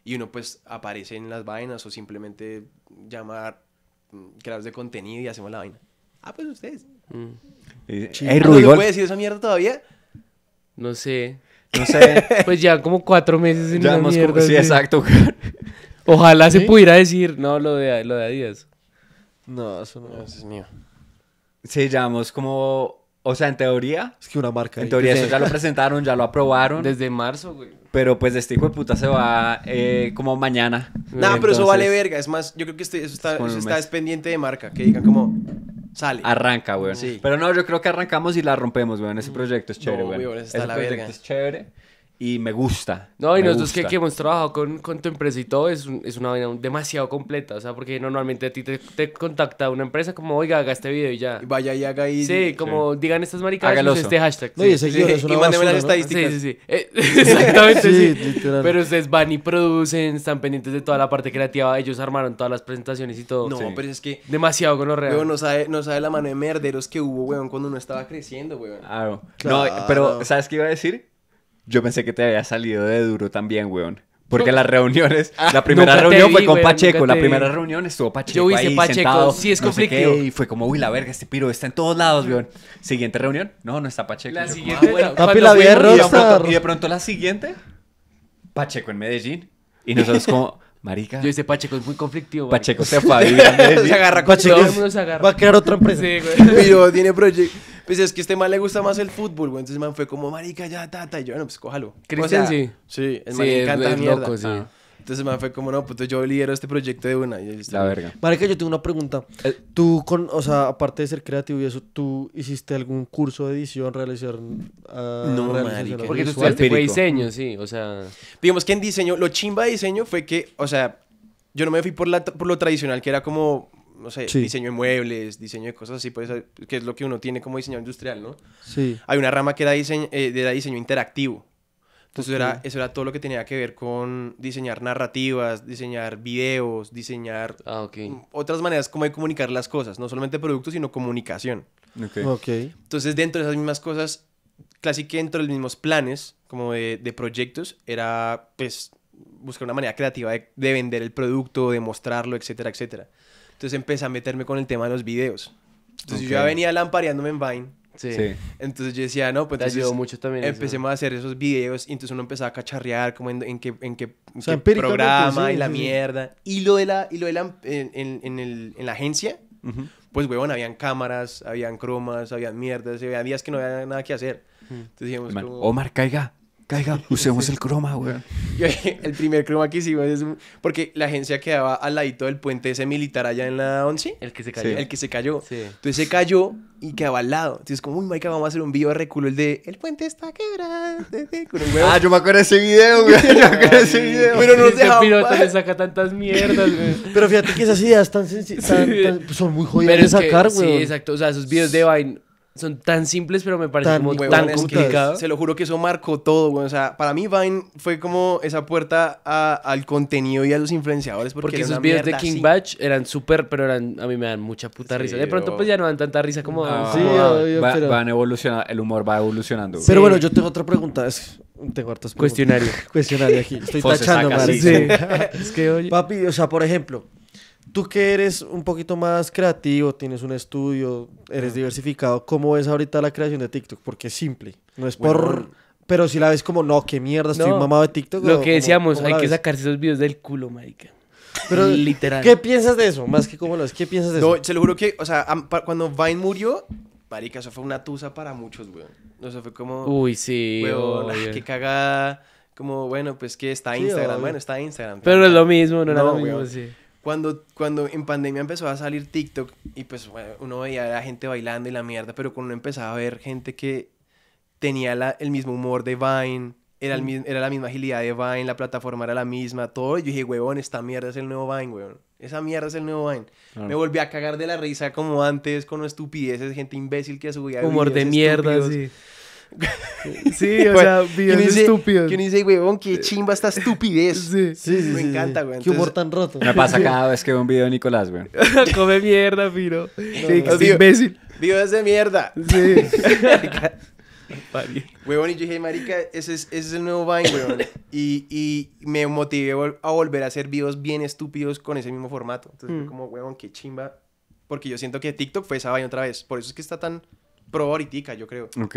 y uno pues aparece en las vainas o simplemente llamar mm, creadores de contenido y hacemos la vaina. Ah, pues ustedes. tú mm. ah, puede decir esa mierda todavía? No sé. No sé. pues ya como cuatro meses en ya una mierda. Como... Sí, exacto. Ojalá se pudiera decir, no, lo de, lo de Adidas. No, eso no. es mío. Sí, llevamos como o sea, en teoría. Es que una marca. En teoría, eso ya lo presentaron, ya lo aprobaron. Desde marzo, güey. Pero pues este hijo de puta se va eh, como mañana. No, pero eso vale verga. Es más, yo creo que este, eso está, es pendiente de marca. Que digan como. Sale. Arranca, güey. Sí. Pero no, yo creo que arrancamos y la rompemos, güey. Ese mm. proyecto es chévere, güey. Ese proyecto es chévere y me gusta. No, y nosotros que, que, hemos trabajado con, tu empresa y todo, es, una vaina demasiado completa, o sea, porque normalmente a ti te, contacta una empresa como, oiga, haga este video y ya. Y vaya y haga y... Sí, como digan estas maricas, este hashtag. No, y, sí, y las estadísticas. Sí, sí, sí. Eh, exactamente, sí. Pero ustedes van y producen, están pendientes de toda la parte creativa, ellos armaron todas las presentaciones y todo. No, pero es que... Demasiado con lo real. no sabe, no sabe la mano de merderos que hubo, weón, cuando uno estaba creciendo, weón. Claro. No, pero, ¿sabes qué iba a decir? Yo pensé que te había salido de duro también, weón. Porque las reuniones, ah, la primera reunión fue con Pacheco, la primera reunión estuvo Pacheco. Yo hice Pacheco, sí es conflictivo. y fue como, uy, la verga, este piro está en todos lados, weón. Siguiente reunión, no, no está Pacheco. La siguiente, ah, papi, la vida y, de pronto, y de pronto la siguiente, Pacheco en Medellín. Y nosotros como, marica. Yo hice Pacheco, es muy conflictivo. Pacheco se fue a vivir se agarra con Pacheco. el se agarra. Va a crear otra empresa. Sí, güey. Piro tiene proyecto. Pues es que a este man le gusta más el fútbol, güey. Entonces me man fue como, marica, ya, tata. Y yo, bueno, pues cójalo. Cristian, sí. Sí, el sí, encanta mierda. sí. Entonces me man fue como, no, pues yo lidero este proyecto de una. la verga. Marica, yo tengo una pregunta. Eh. Tú, con, o sea, aparte de ser creativo y eso, ¿tú hiciste algún curso de edición, realización? Uh, no, marica. Porque tú estudiaste fue diseño, sí, o sea... Digamos que en diseño, lo chimba de diseño fue que, o sea, yo no me fui por, la, por lo tradicional, que era como no sé, diseño de muebles, diseño de cosas así, pues que es lo que uno tiene como diseño industrial, ¿no? Sí. Hay una rama que era diseño, eh, era diseño interactivo. Entonces, eso, era, eso era todo lo que tenía que ver con diseñar narrativas, diseñar videos, diseñar ah, otras maneras como de comunicar las cosas, no solamente productos, sino comunicación. Okay. Entonces, dentro de esas mismas cosas, casi que dentro de los mismos planes, como de, proyectos, era pues buscar una manera creativa de, de, vender el producto, de mostrarlo, etcétera, etcétera. Entonces empecé a meterme con el tema de los videos. Entonces yo ya venía lampareándome en Vine. Sí. Entonces yo decía, no, pues Te entonces ayudó mucho también empecemos a hacer esos videos y entonces uno empezaba a cacharrear como en, qué, en qué, programa y la mierda. Y lo de la, y lo de la, en, el, en la agencia, pues huevón, habían cámaras, habían cromas, habían mierdas, había días que no había nada que hacer. Entonces dijimos, Omar, caiga caiga, usemos el croma, güey. el primer croma que hicimos es... Porque la agencia quedaba al ladito del puente ese militar allá en la 11. El que se cayó. El que se cayó. Sí. Entonces se cayó y quedaba al lado. Entonces como, uy, vamos a hacer un video de reculo. El de, el puente está quebrado. Ah, yo me acuerdo de ese video, güey. Yo me acuerdo de ese video. Pero no sé. El piloto le saca tantas mierdas, güey. Pero fíjate que esas ideas tan sencillas... son muy jodidas de sacar, güey. Sí, exacto. O sea, esos videos de vain son tan simples, pero me parece muy como tan complicado. se lo juro que eso marcó todo, O sea, para mí Vine fue como esa puerta al contenido y a los influenciadores. Porque, esos videos de King Bach Batch eran súper, pero eran, a mí me dan mucha puta risa. De pronto, pues ya no dan tanta risa como. Van evolucionando, el humor va evolucionando. Pero bueno, yo tengo otra pregunta. Es, tengo Cuestionario. Cuestionario aquí. Estoy tachando, Es que, oye... Papi, o sea, por ejemplo, tú que eres un poquito más creativo, tienes un estudio, eres diversificado, ¿cómo ves ahorita la creación de TikTok? Porque es simple, no es por... pero si la ves como, no, qué mierda, estoy mamado de TikTok. Lo que decíamos, hay que sacarse esos videos del culo, marica. Pero, Literal. ¿Qué piensas de eso? Más que cómo lo ves, ¿qué piensas de eso? se lo juro que, o sea, cuando Vine murió, marica, eso fue una tusa para muchos, weón. O sea, fue como... Uy, sí. Weón, ah, qué cagada. Como, bueno, pues que está Instagram, bueno, está Instagram. Pero es lo mismo, no, era lo mismo, sí. Cuando, cuando en pandemia empezó a salir TikTok y pues uno veía a la gente bailando y la mierda, pero cuando empezaba a ver gente que tenía el mismo humor de Vine, era, mm. era la misma agilidad de Vine, la plataforma era la misma, todo. Yo dije, huevón, esta mierda es el nuevo Vine, huevón. Esa mierda es el nuevo Vine. Me volví a cagar de la risa como antes, con estupideces, gente imbécil que subía. Humor de mierda, sí. Sí, o sea, videos estúpidos. ¿Quién dice, huevón, qué chimba esta estupidez. Sí, sí, Me encanta, güey. Qué humor tan roto. Me pasa cada vez que veo un video de Nicolás, güey. Come mierda, Piro. sí, este imbécil. Videos de mierda. Sí. Huevón, y yo dije, marica, ese es, es el nuevo Vine, huevón. Y, y, me motivé a volver a hacer videos bien estúpidos con ese mismo formato. Entonces, mm. como, huevón, qué chimba. Porque yo siento que TikTok fue esa vaina otra vez. Por eso es que está tan pro ahorita, yo creo. Ok.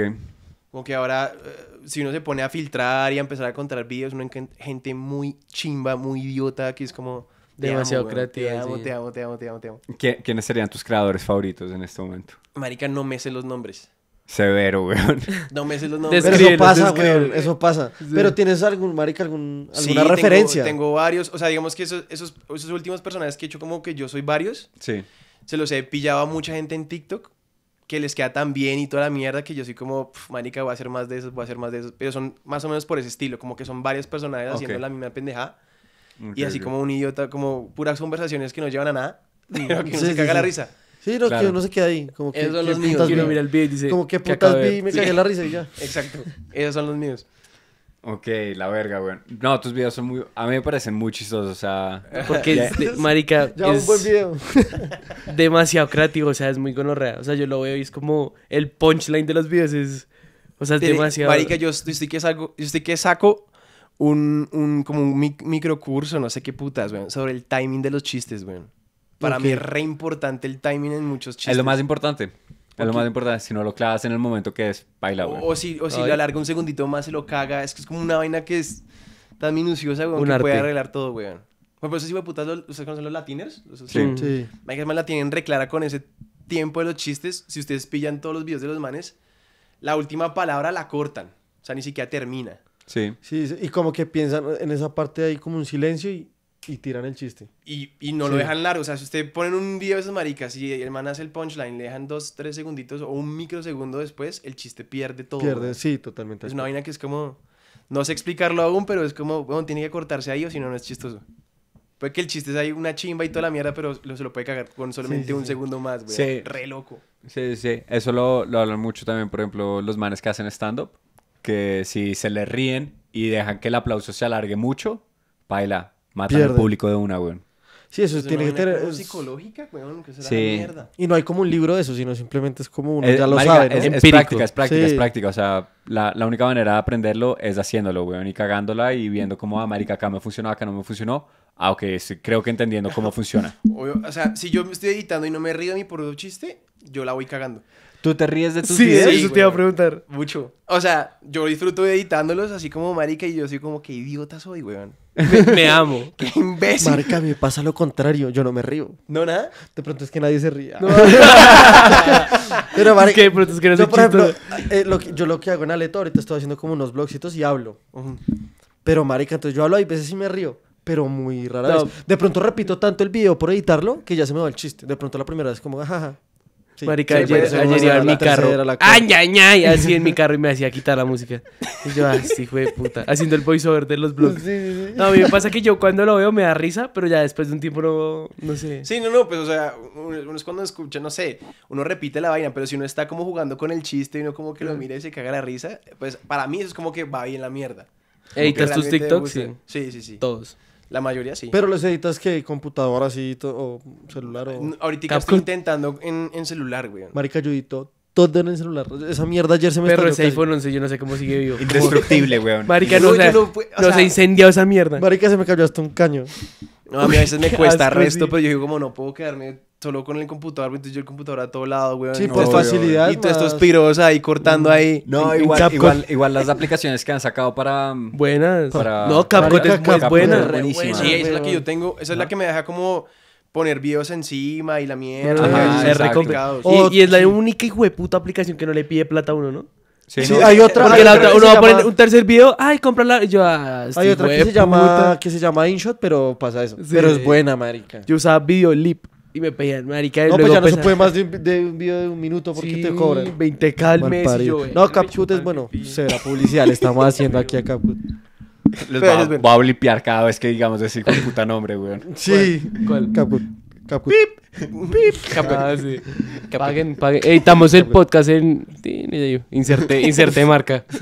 Como que ahora, eh, si uno se pone a filtrar y a empezar a encontrar videos, uno encuentra gente muy chimba, muy idiota, que es como... Demasiado creativa. Te amo, te amo, te amo, te amo, ¿Quiénes serían tus creadores favoritos en este momento? Marica, no me sé los nombres. Severo, weón. No me sé los nombres. eso pasa, weón. Eso pasa. Pero tienes algún, marica, alguna referencia. Tengo, tengo varios. O sea, digamos que esos, esos, esos últimos personajes que he hecho como que yo soy varios. Sí. Se los he pillado a mucha gente en TikTok que les queda tan bien y toda la mierda que yo soy como, manica, voy a hacer más de esos, voy a hacer más de esos. Pero son más o menos por ese estilo, como que son varios personajes haciendo la misma pendejada. y así como un idiota, como puras conversaciones que no llevan a nada, mm. que no se caga la risa. Sí, no, se queda ahí. Como que, Esos son los míos. mira el dice... Como que putas vi y me cagué la risa y ya. Exacto. Esos son los míos. Ok, la verga, güey. No, tus videos son muy... A mí me parecen muy chistosos, o sea... Porque, marica, es un buen video. demasiado creativo, o sea, es muy gonorrea. O sea, yo lo veo y es como el punchline de los videos es... O sea, es demasiado... Marica, yo estoy que saco, estoy que saco un, un como un microcurso, no sé qué putas, güey, sobre el timing de los chistes, güey. Para mí es re importante el timing en muchos chistes. Es lo más importante. Es lo más importante, si no lo clavas en el momento que es, baila, güey. O, si, o si lo alarga un segundito más se lo caga. Es que es como una vaina que es tan minuciosa, güey, que puede arreglar todo, güey. Bueno, por eso sí, güey, putas, ¿ustedes conocen los latiners? sí. la tienen reclara con ese tiempo de los chistes. Si ustedes pillan todos los videos de los manes, la última palabra la cortan. O sea, ni siquiera termina. Sí. Sí, y como que piensan en esa parte de ahí como un silencio y y tiran el chiste. Y, no lo dejan largo. O sea, si usted ponen un video de esas maricas y el man hace el punchline, le dejan dos, tres segunditos o un microsegundo después, el chiste pierde todo. Pierde, sí, totalmente. Es una vaina que es como. No sé explicarlo aún, pero es como, bueno, tiene que cortarse ahí o si no, no es chistoso. Puede que el chiste es una chimba y toda la mierda, pero lo, se lo puede cagar con solamente un segundo más, güey. Re loco. Sí, sí. Eso lo, lo hablan mucho también, por ejemplo, los manes que hacen stand-up. Que si se le ríen y dejan que el aplauso se alargue mucho, baila matan al público de una, weón. Sí, eso pues tiene que tener. Es... psicológica, weón, que será sí. la mierda. Y no hay como un libro de eso, sino simplemente es como uno, eh, ya lo sabe. Es, práctica, es práctica, es práctica. O sea, la, la, única manera de aprenderlo es haciéndolo, weón, y cagándola y viendo cómo, América ah, marica, acá me funcionó, acá no me funcionó. Aunque ah, creo que entendiendo cómo funciona. o sea, si yo me estoy editando y no me río ni por un chiste, yo la voy cagando. ¿Tú te ríes de tus videos? Sí, eso te iba a preguntar. Mucho. O sea, yo disfruto editándolos así como marica y yo soy como, que idiota soy, weón. Me, amo. qué imbécil. Marica, me pasa lo contrario. Yo no me río. ¿No nada? De pronto es que nadie se ría. Pero marica... que no yo, por eh, lo que, yo lo que hago en Aleto, ahorita estoy haciendo como unos blogcitos y hablo. Pero marica, entonces yo hablo y a veces sí me río pero muy rara vez. De pronto repito tanto el video por editarlo que ya se me va el chiste. De pronto la primera vez como, jaja. Marica, ayer, mi carro. ¡Ay, ay, ay! Así en mi carro y me hacía quitar la música. Y yo, así, fue de puta. Haciendo el voiceover de los blogs. no, a mí me pasa que yo cuando lo veo me da risa, pero ya después de un tiempo no, no sé. Sí, no, no, pues o sea, uno es cuando escucha, no sé, uno repite la vaina, pero si uno está como jugando con el chiste y uno como que lo mira y se caga la risa, pues para mí eso es como que va bien la mierda. ¿Editas tus TikToks? Sí, sí, sí. Todos. La mayoría sí. Pero los editas que computadora así o celular o. Ahorita estoy intentando en, en celular, güey. Marica, yo todo en el celular. Esa mierda ayer se me Pero ese iPhone 11 yo no sé cómo sigue vivo. Indestructible, weón. Marica, no, no, se, no, se incendió esa mierda. Marica, se me cayó hasta un caño. No, a mí a veces me cuesta resto, pero yo digo como no puedo quedarme solo con el computador, entonces yo el computador a todo lado, weón. Sí, pues facilidad. Y todos estos mm. piros ahí cortando mm. ahí. No, igual, igual, las aplicaciones que han sacado para. Mm, buenas. Para, no, Capcom es buena. buenísima. Sí, esa es la que yo tengo. Esa es la ah. que me deja como poner videos encima y la mierda. es oh, y, es la única hijo de puta aplicación que no le pide plata a uno, ¿no? Sí, hay otra. Porque uno va a poner un tercer video, ay, cómprala. Yo, ah, hay otra que se, llama, que se llama InShot, pero pasa eso. Pero es buena, marica. Yo usaba Videolip. Y me pedían, marica. No, pues ya no se puede más de un, de un video de un minuto porque te cobran. 20 calmes. Yo, no, Capcut es bueno. Será publicidad. Le estamos haciendo aquí a Capcut. Les va, a blipear cada vez que digamos decir con puta nombre, weón. Sí. ¿Cuál? Capcut. Capcut. Pip. Pip. Caput. Ah, sí. Paguen, paguen. Editamos el podcast en. Inserté, inserté marca.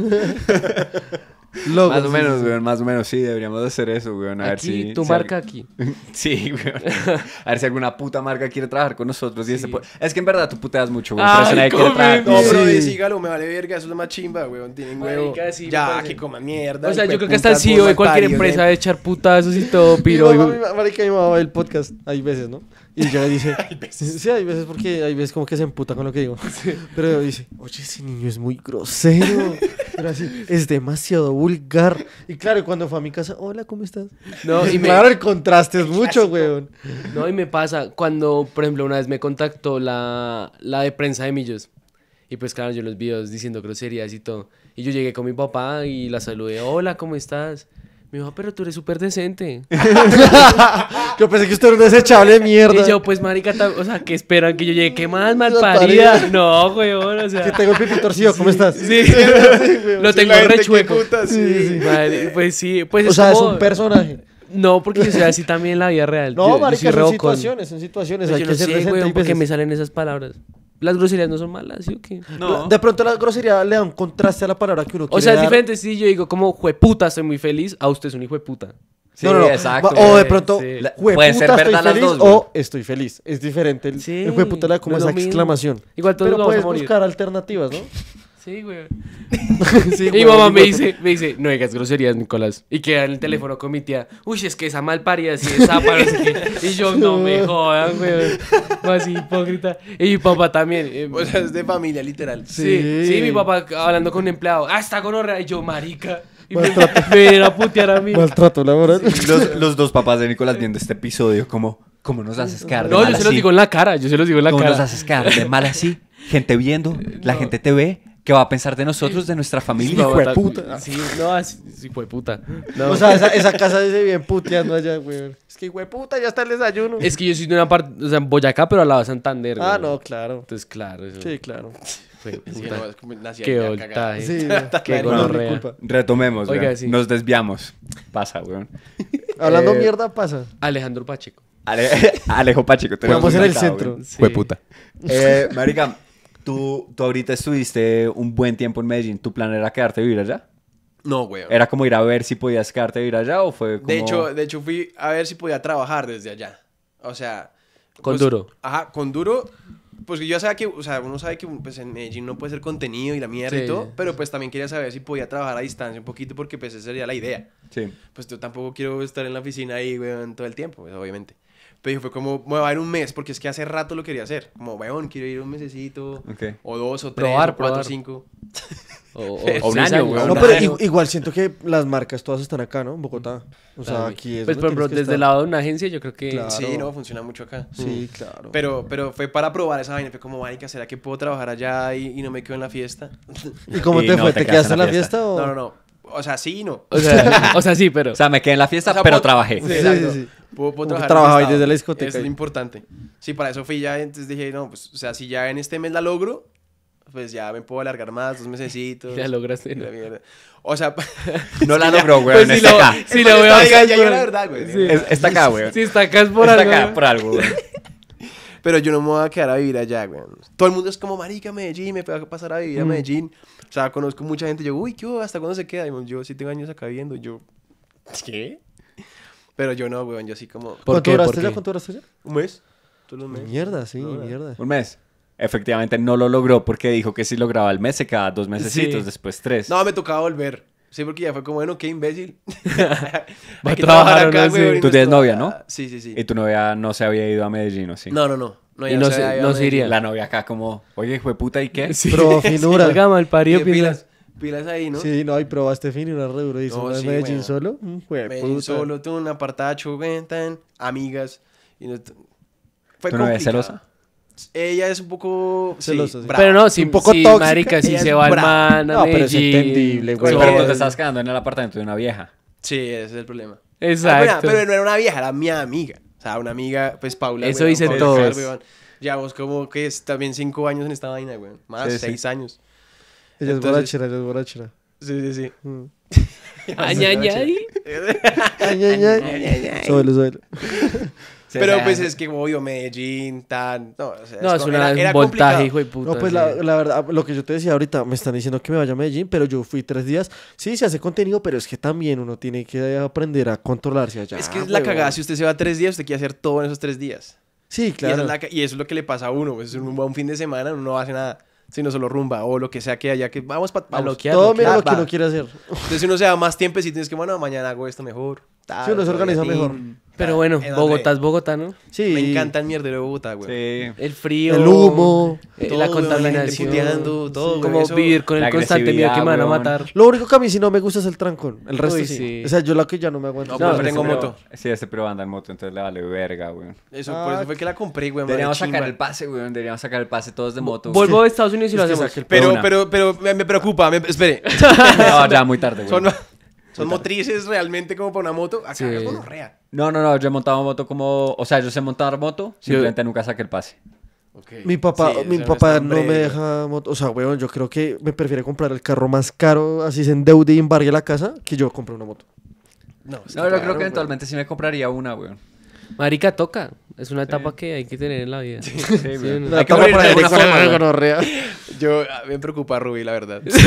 más o menos, weón, más o menos, sí, deberíamos hacer eso, weón. A aquí, ver si. tu marca aquí. sí, weón. A ver si alguna puta marca quiere trabajar con nosotros. Y Es que en verdad tú puteas mucho, weón. pero si nadie quiere no, pero dígalo, me vale verga, eso es más chimba, weón. Tienen huevo. ya, que coma mierda. O sea, yo creo que hasta el CEO de cualquier empresa de echar putazos y todo, piro. Marica, mi mamá el podcast, hay veces, ¿no? Y yo le dice, sí, hay veces porque hay veces como que se emputa con lo que digo. Pero dice, oye, ese niño es muy grosero es demasiado vulgar. Y claro, cuando fue a mi casa, hola, ¿cómo estás? No, y claro, el contraste es mucho, weón. No, y me pasa cuando, por ejemplo, una vez me contactó la, la de prensa de Millos. Y pues claro, yo los videos diciendo groserías y todo. Y yo llegué con mi papá y la saludé, hola, ¿cómo estás? Me dijo, ah, pero tú eres súper decente. yo pensé que usted era un desechable de mierda. Y yo, pues, marica, o sea, que esperan? Que yo llegue, ¿qué más mal parida? No, güey, o sea. Que tengo el pipi torcido, ¿cómo estás? Sí, sí, sí lo tengo rechueco. Sí, sí. pues sí, pues O sea, es un personaje. No, porque yo soy así también en la vida real. No, marica, son, situaciones, son situaciones, pues Hay que porque me salen esas palabras las groserías no son malas, ¿sí o qué? De pronto la grosería le da un contraste a la palabra que uno quiere O sea, es diferente si yo digo como jueputa soy muy feliz, a ah, usted es un hijo de puta. Sí, no, no, exacto. O de pronto, puede ser estoy verdad feliz dos, o estoy feliz. Es diferente. El, sí, jueputa le da como esa exclamación. Igual todo Pero puedes buscar alternativas, ¿no? Sí, güey. Y y mamá me dice, me dice, no digas groserías, Nicolás. Y queda en el teléfono con mi tía, uy, es que esa malparia si es que y yo, no me jodan, güey. Así hipócrita. Y mi papá también. Eh, o sea, es de familia, literal. Sí, sí, mi papá hablando con un empleado, ah, está con Y yo, marica. me, a putear a mí. Maltrato laboral. verdad. Los, los dos papás de Nicolás viendo este episodio como... ¿Cómo nos haces quedar No, yo se los digo en la cara, yo se los digo en la cara. ¿Cómo nos haces quedar De mal así, gente viendo, la gente te ve, que va a pensar de nosotros, de nuestra familia? Hijo puta. Sí, no, sí fue puta. O sea, esa, casa dice bien puteando allá, güey. Es que hijo puta, ya está el desayuno. Es que yo soy de una parte, o sea, en Boyacá, pero al lado de Santander, Ah, no, claro. Entonces, claro. Eso. Sí, claro. Sí, Qué Qué Retomemos, güey. Nos desviamos. Pasa, weón. Hablando eh, mierda pasa. Alejandro Pacheco. Alejo Pacheco. Vamos en el centro. fue puta. Eh, marica, tú, ahorita estuviste un buen tiempo en Medellín. ¿Tu plan era quedarte y vivir allá? No, güey. ¿Era como ir a ver si podías quedarte a vivir allá o fue como... De hecho, de hecho fui a ver si podía trabajar desde allá. O sea... Con pues, duro. Ajá, con duro. Pues yo sabía que, o sea, uno sabe que pues, en Medellín no puede ser contenido y la mierda y todo, pero pues también quería saber si podía trabajar a distancia un poquito porque pues esa sería la idea. Sí. Pues yo tampoco quiero estar en la oficina ahí, güey, todo el tiempo, pues, obviamente. Pero fue como, me va a ir un mes, porque es que hace rato lo quería hacer. Como, weón, quiero ir un mesecito, o dos, o tres, o cuatro, cinco. O, un año, weón. No, pero igual siento que las marcas todas están acá, ¿no? En Bogotá. O sea, aquí es. Pues, por desde el lado de una agencia, yo creo que. Sí, no, funciona mucho acá. Sí, mm. claro. Pero, pero fue para probar esa vaina. Fue como, qué ¿será que puedo trabajar allá y, no me quedo en la fiesta? ¿Y cómo te fue? ¿Te, quedaste en la fiesta? fiesta o... No, no, no. O sea, sí y no. O sea, sí, pero. O sea, me quedé en la fiesta, pero trabajé. Sí, Sí, sí, puedo, trabajar. Trabajaba desde la discoteca. Es importante. Sí, para eso fui ya. Entonces dije, no, pues, o sea, si ya en este mes la logro, pues ya me puedo alargar más, dos mesecitos. Ya lograste, o sea, pues, no la logró, güey. Pues si está acá. Si lo veo. acá, la verdad, güey. está acá, güey. Si está acá es por algo. acá, por algo, güey. Pero yo no me voy a quedar a vivir allá, weón. Todo el mundo es como, marica, Medellín, me voy a pasar a vivir a mm. Medellín. O sea, conozco mucha gente, yo, uy, ¿qué? ¿Hasta cuándo se queda? Y yo sí tengo años acá viviendo, yo, ¿qué? Pero yo no, güey, yo así como... ¿Por ¿Cuánto duraste ¿Cuánto duraste Un mes. un mes. Mierda, sí, mierda. Un mes efectivamente no lo logró porque dijo que si lograba el mes se quedaba dos mesecitos, después tres. No, me tocaba volver. Sí, porque ya fue como, bueno, qué imbécil. Va a trabajar acá, güey. Tú tienes novia, ¿no? Sí, sí, sí. Y tu novia no se había ido a Medellín, ¿o sí? No, no, no. no y no se, no se iría. La novia acá como, oye, fue puta, ¿y qué? Sí. Pro, finura. Sí, el pario pilas. Pilas ahí, ¿no? Sí, no, y probaste finura, re duro. no, Medellín solo, mm, solo. Güey, Medellín solo, tú un apartacho, güey, amigas. Y no, fue ¿Tu novia celosa? Ella es un poco celosa. pero no, sí, un poco sí, tóxica. Marica, sí se va al man. No, pero es entendible, güey. Pero te estás quedando en el apartamento de una vieja. Sí, ese es el problema. Exacto. Ah, pero no era una vieja, era mi amiga. O sea, una amiga, pues Paula. Eso dice dicen todos. Ya como que también cinco años en esta vaina, güey. Más, seis años. Ella es borrachera, ella es borrachera. Sí, sí, sí. Mm. añañay Añañay. Añañay. Suelo, pero pues es que obvio, Medellín, tan. No, es, una, era, complicado. No, pues la, verdad, lo que yo te decía ahorita, me están diciendo que me vaya a Medellín, pero yo fui tres días. Sí, se hace contenido, pero es que también uno tiene que aprender a controlarse allá. Es que es la cagada. Si usted se va tres días, usted quiere hacer todo en esos tres días. Sí, claro. Y, eso es lo que le pasa a uno. Pues, uno un fin de semana, uno no hace nada sino solo rumba o lo que sea que haya que vamos para bloquear. todo lo que uno quiere hacer entonces uno se da más tiempo si tienes que bueno mañana hago esto mejor Sí, si uno se organiza mejor pero bueno, eh, Bogotá es Bogotá, ¿no? Sí. Me encanta el mierdero de Bogotá, güey. Sí. El frío. El humo. Eh, la contaminación. La puteando, todo, Como vivir con el constante miedo que me van a matar. Lo único que a mí sí no me gusta es el trancón. El resto sí. O sea, yo la que ya no me aguanto. No, pero tengo moto. Sí, ese pero anda en moto, entonces le vale verga, güey. Eso, por eso fue que la compré, güey. Deberíamos sacar el pase, güey. Deberíamos sacar el pase todos de moto. Vuelvo a Estados Unidos y lo hacemos. Pero, pero, pero me preocupa. Espere. ya muy tarde, güey. Son motrices realmente como para una moto. Acá es No, no, no, yo he montado moto como. O sea, yo sé montar moto, simplemente nunca saqué el pase. Mi papá, mi papá no me deja moto. O sea, weón, yo creo que me prefiere comprar el carro más caro, así se endeude y embargue la casa, que yo compre una moto. No, yo creo que eventualmente sí me compraría una, weón. Marica, toca. Es una etapa que hay que tener en la vida. Sí, Yo, ah, me preocupa Rubí, la verdad. Sí,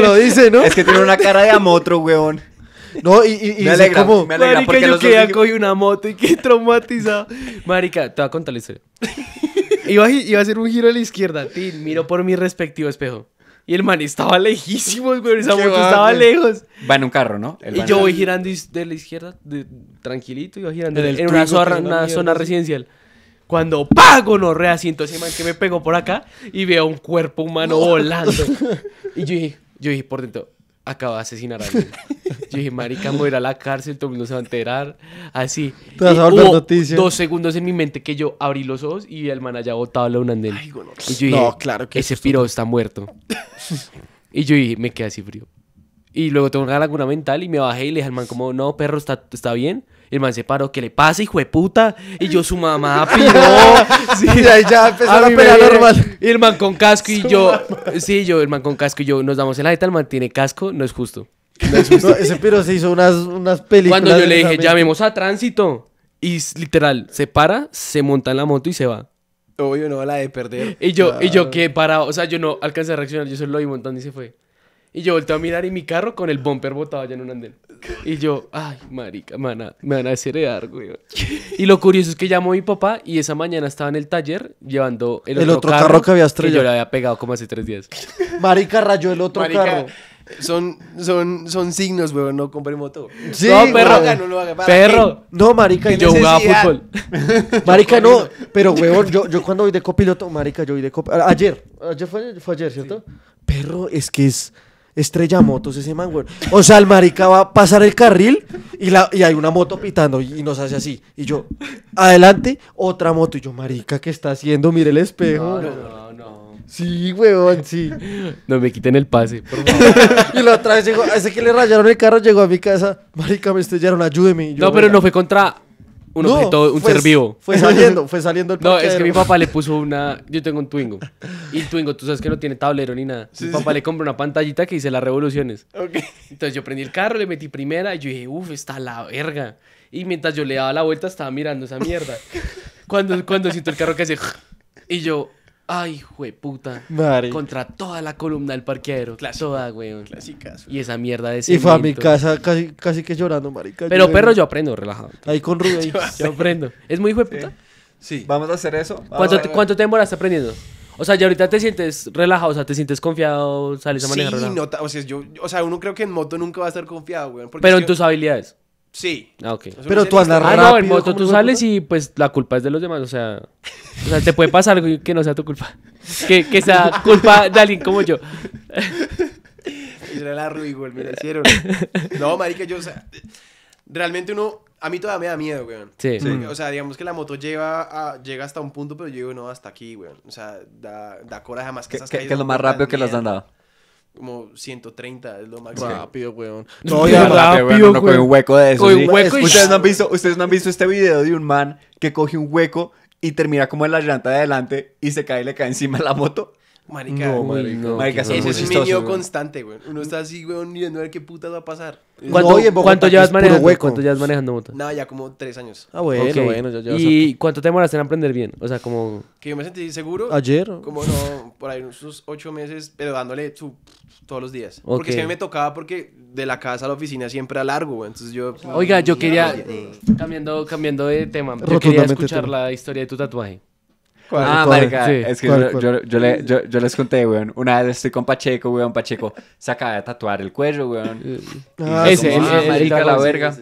lo dice, ¿no? Es que tiene una cara de amotro, weón. No, y, y, y me alegra, como, marica, yo quedé ya cogí una moto y qué traumatizado. Marica, te voy a contar la historia. iba, a, iba a hacer un giro a la izquierda, tin, miro por mi respectivo espejo. Y el man estaba lejísimo, güey. estaba lejos. Va en un carro, ¿no? y yo voy girando de la izquierda, tranquilito, iba girando en, una, pues, zona, una zona residencial. Cuando pago no reasiento ese man que me pegó por acá y veo un cuerpo humano volando. y yo dije, yo dije por dentro, acaba de asesinar a alguien. Yo dije, marica, voy a ir a la cárcel, todo el mundo se va a enterar. Así. Te a Dos segundos en mi mente que yo abrí los ojos y el man allá botado la un andén. y yo dije, no, claro que ese piro está muerto. y yo dije, me quedé así frío. Y luego tengo una laguna mental y me bajé y le dije al man como, no, perro, está, está bien. Y el man se paró, ¿qué le pasa, hijo de puta? Y yo, su mamá, pidió. sí, y ahí ya empezó a la pelea normal. Y el man con casco y yo, sí, yo, el man con casco y yo, nos damos en la el man tiene casco, no es justo. No es justo. ese piro se hizo unas, unas películas. Cuando yo le dije, llamemos a tránsito. Y literal, se para, se monta en la moto y se va. Obvio, no la de perder. Y yo, y yo quedé parado. O sea, yo no alcancé a reaccionar. Yo solo lo vi montando y se fue. Y yo volteo a mirar y mi carro con el bumper botado allá en un andén. Y yo, ay, marica, me van a, me van desheredar, güey. Y lo curioso es que llamó mi papá y esa mañana estaba en el taller llevando el, el otro, carro, que había estrellado. yo le había pegado como hace tres días. Marica rayó el otro carro. Son, son, son signos, güey, no compré moto. Sí, no, perro. no lo haga, perro. No, marica. Yo jugaba fútbol. marica, no. Pero, güey, yo, yo cuando voy de copiloto, marica, yo voy de copiloto. Ayer. Ayer fue, ayer, ¿cierto? Perro, es que es estrella motos ese man, güey. O sea, el marica va a pasar el carril y, la, y hay una moto pitando y, nos hace así. Y yo, adelante, otra moto. Y yo, marica, ¿qué está haciendo? Mire el espejo. No, no, no. Sí, weón, sí. No me quiten el pase, por favor. y la otra vez llegó, ese que le rayaron el carro llegó a mi casa. Marica, me estrellaron, ayúdeme. no, pero no fue contra un objeto, un ser vivo. Fue saliendo, fue saliendo el No, es que mi papá le puso una. Yo tengo un Twingo. Y el Twingo, tú sabes que no tiene tablero ni nada. mi papá le compra una pantallita que dice las revoluciones. Okay. Entonces yo prendí el carro, le metí primera y yo dije, uff, está la verga. Y mientras yo le daba la vuelta, estaba mirando esa mierda. cuando, cuando siento el carro que hace. Y yo, Ay, jueputa. Madre. Contra toda la columna del parqueadero. toda, güey, Clásicas. Y esa mierda de cemento. Y fue a mi casa casi, que llorando, marica. Pero perro, yo aprendo, relajado. Ahí con Rubén. yo, aprendo. ¿Es muy jueputa? Sí. sí. Vamos a hacer eso. ¿Cuánto, te demoraste aprendiendo? O sea, ya ahorita te sientes relajado, o sea, te sientes confiado, sales a manejar sí, o, sea, uno creo que en moto nunca va a estar confiado, güey. Pero en tus habilidades. Sí. Ah, Pero tú andas Ah, no, en moto tú sales y pues la culpa es de los demás, o sea, te puede pasar algo que no sea tu culpa, que, sea culpa de alguien como yo. Era la me mira hicieron. No, marica, yo, o sea, realmente uno, a mí todavía me da miedo, weón. Sí. Mm. O sea, digamos que la moto lleva a, llega hasta un punto, pero yo digo, no, hasta aquí, weón. O sea, da, da coraje, más que esas que, que es lo más rápido que las andaba como 130 es lo máximo. Rápido, weón. No, ya rápido, un hueco de eso. ¿Ustedes, no han visto, ustedes no han visto este video de un man que coge un hueco y termina como en la llanta de adelante y se cae y le cae encima la moto. Marica, no, marica, es mi miedo constante, güey. Uno está así, güey, mirando a ver qué putas va a pasar. ¿Cuánto, ¿cuánto llevas manejando? ¿Cuánto llevas manejando moto? Nada, ya como tres años. Ah, bueno, bueno, ya ¿Y cuánto te demoraste en aprender bien? O sea, como. Que yo me sentí seguro. Ayer. Como no, por ahí unos ocho meses, pero dándole su todos los días. Porque es a mí me tocaba porque de la casa a la oficina siempre a largo, güey. Entonces yo. Oiga, yo quería. Cambiando, cambiando de tema, yo quería escuchar la historia de tu tatuaje. Ah, marica, es que yo, yo, le, les conté, weón. Una vez estoy con Pacheco, weón. Pacheco se acaba de tatuar el cuello, weón. Eh, ah, ese, ah, marica, la verga.